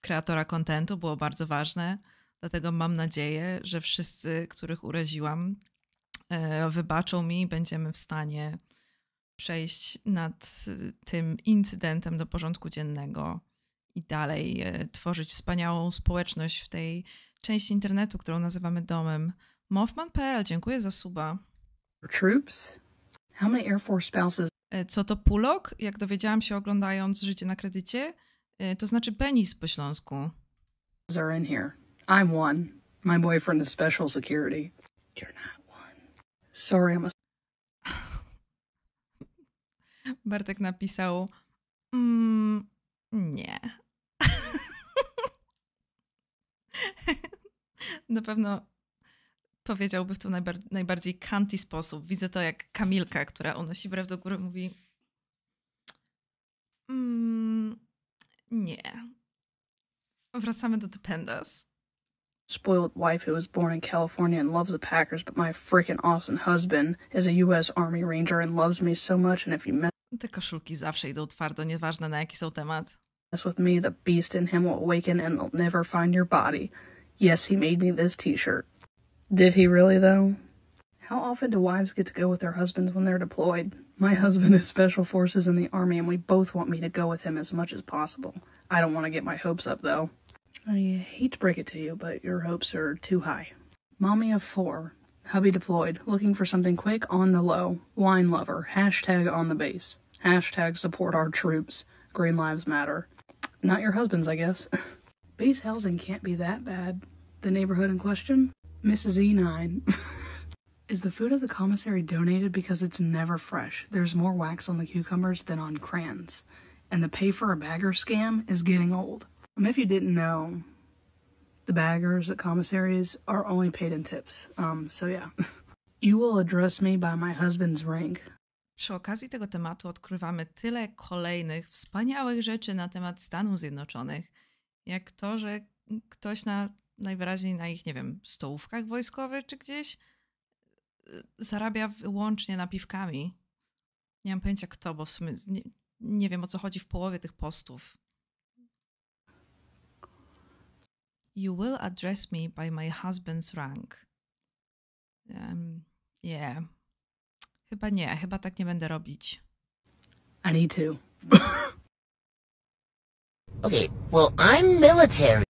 S1: kreatora kontentu było bardzo ważne. Dlatego mam nadzieję, że wszyscy, których uraziłam, e, wybaczą mi i będziemy w stanie przejść nad tym incydentem do porządku dziennego i dalej e, tworzyć wspaniałą społeczność w tej części internetu, którą nazywamy domem. Mofman.pl, dziękuję za suba. Troops? How many Air Force spouses? E, co to pulok? Jak dowiedziałam się oglądając Życie na kredycie, e, to znaczy penis po śląsku. Are in here. I'm one.
S2: My boyfriend is special security.
S1: You're not one. Sorry, I'm a... Bartek napisał mm, nie. Na pewno powiedziałby w tu najbar najbardziej kanty sposób. Widzę to jak Kamilka, która unosi brew do góry, mówi mm, nie. Wracamy do Dependas.
S2: Spoiled wife who was born in California and loves the Packers, but my freaking awesome husband is a U.S. Army Ranger and loves me so much, and if you met...
S1: Te koszulki zawsze idą twardo, nieważne na jaki są
S2: temat. Mess with me, the beast in him will awaken and they'll never find your body. Yes, he made me this t-shirt. Did he really, though? How often do wives get to go with their husbands when they're deployed? My husband is special forces in the army and we both want me to go with him as much as possible. I don't want to get my hopes up, though. I hate to break it to you, but your hopes are too high. Mommy of four. Hubby deployed. Looking for something quick on the low. Wine lover. Hashtag on the base. Hashtag support our troops. Green Lives Matter. Not your husband's, I guess. Base housing can't be that bad. The neighborhood in question? Mrs. E9. Is the food at the commissary donated because it's never fresh? There's more wax on the cucumbers than on crayons. And the pay for a bagger scam is getting old. I if you didn't know, the baggers at commissaries are only paid in tips. Um, so yeah. you will address me by my husband's
S1: rank. Przy okazji tego tematu odkrywamy tyle kolejnych wspaniałych rzeczy na temat Stanów Zjednoczonych, jak to, że ktoś na najwyraźniej na ich, nie wiem, stołówkach wojskowych czy gdzieś y, zarabia wyłącznie napiwkami. Nie mam pojęcia kto, bo w sumie nie, nie wiem o co chodzi w połowie tych postów. You will address me by my husband's rank. Um, yeah, Chyba nie, chyba tak nie będę robić. I need to.
S2: okay, well, I'm military.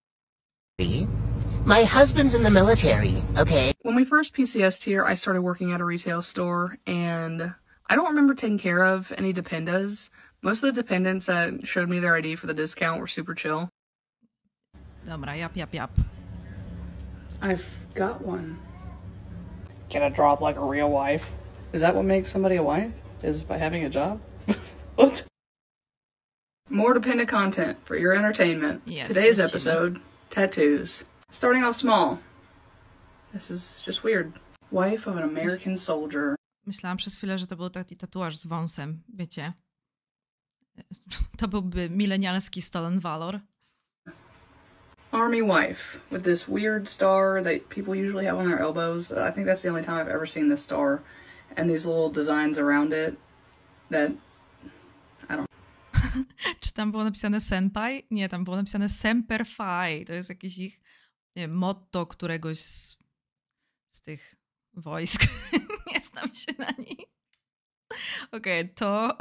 S2: My husband's in the military, okay? When we first PCS'd here, I started working at a retail store, and I don't remember taking care of any dependas. Most of the dependents that showed me their ID for the discount were super chill. Dobra, yap, yap, yap. I've got one. Can I drop like a real wife? Is that what makes somebody a wife? Is by having a job? what? More dependent content for your entertainment. Yes, Today's episode tattoos. Starting off small.
S1: This is just weird. Wife of an American soldier. Myślałam przez chwilę, że to był taki tatuaż z wąsem, wiecie. To byłby milenialski stolen valor.
S2: Army wife with this weird star that people usually have on their elbows. I think that's the only time I've ever seen this star. and these little designs around it that I don't
S1: Czy tam było napisane senpai? Nie, tam było napisane semper fi. To jest jakieś ich nie motto któregoś z, z tych wojsk. nie znam się na nich. Okej, okay, to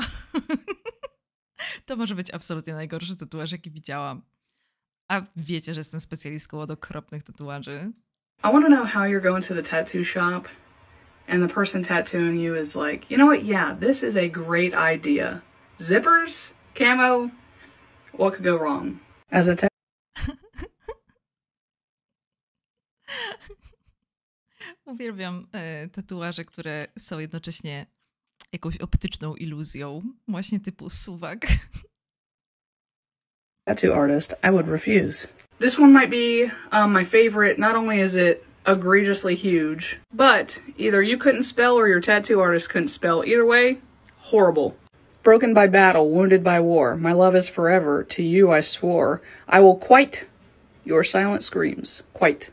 S1: to może być absolutnie najgorszy tatuaż, jaki widziałam. A wiecie, że jestem specjalistką od okropnych tatuaży.
S2: I want to know how you're going to the tattoo shop and the person tattooing you is like, you know what? Yeah, this is a great idea. Zippers, camo, what could go wrong? As a
S1: Uwielbiam y, tatuaże, które są jednocześnie jakąś optyczną iluzją, właśnie typu suwak.
S2: Tattoo artist, I would refuse.
S1: This one might be um, my favorite. Not only
S2: is it egregiously huge. But either you couldn't spell or your tattoo artist couldn't spell. Either way, horrible. Broken by battle, wounded by war, my love is forever. To you I swore. I will quite your silent screams. Quite.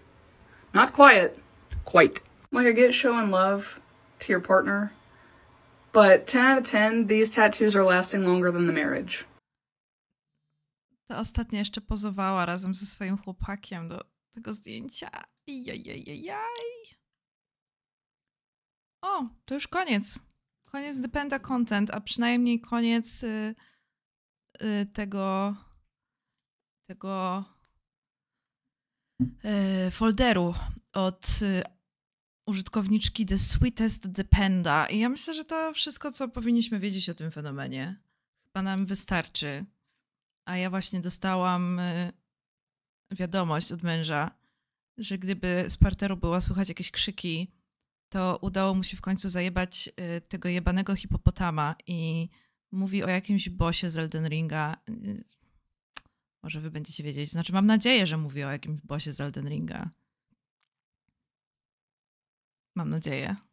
S2: Not quiet, quite. Like, I get showing love to your partner, but 10 out of 10, these tattoos are lasting longer than the marriage.
S1: Ta ostatnia jeszcze pozowała razem ze swoim chłopakiem do tego zdjęcia. Jajajajaj. O, to już koniec. Koniec Dependa Content, a przynajmniej koniec y, y, tego tego y, folderu od y, użytkowniczki The Sweetest Dependa. I ja myślę, że to wszystko, co powinniśmy wiedzieć o tym fenomenie, chyba nam wystarczy. A ja właśnie dostałam y, wiadomość od męża, że gdyby z parteru było słuchać jakieś krzyki, to udało mu się w końcu zajebać y, tego jebanego hipopotama i mówi o jakimś bosie z Elden Ringa. Y, może wy będziecie wiedzieć. Znaczy mam nadzieję, że mówi o jakimś bosie z Elden Ringa. Mam nadzieję.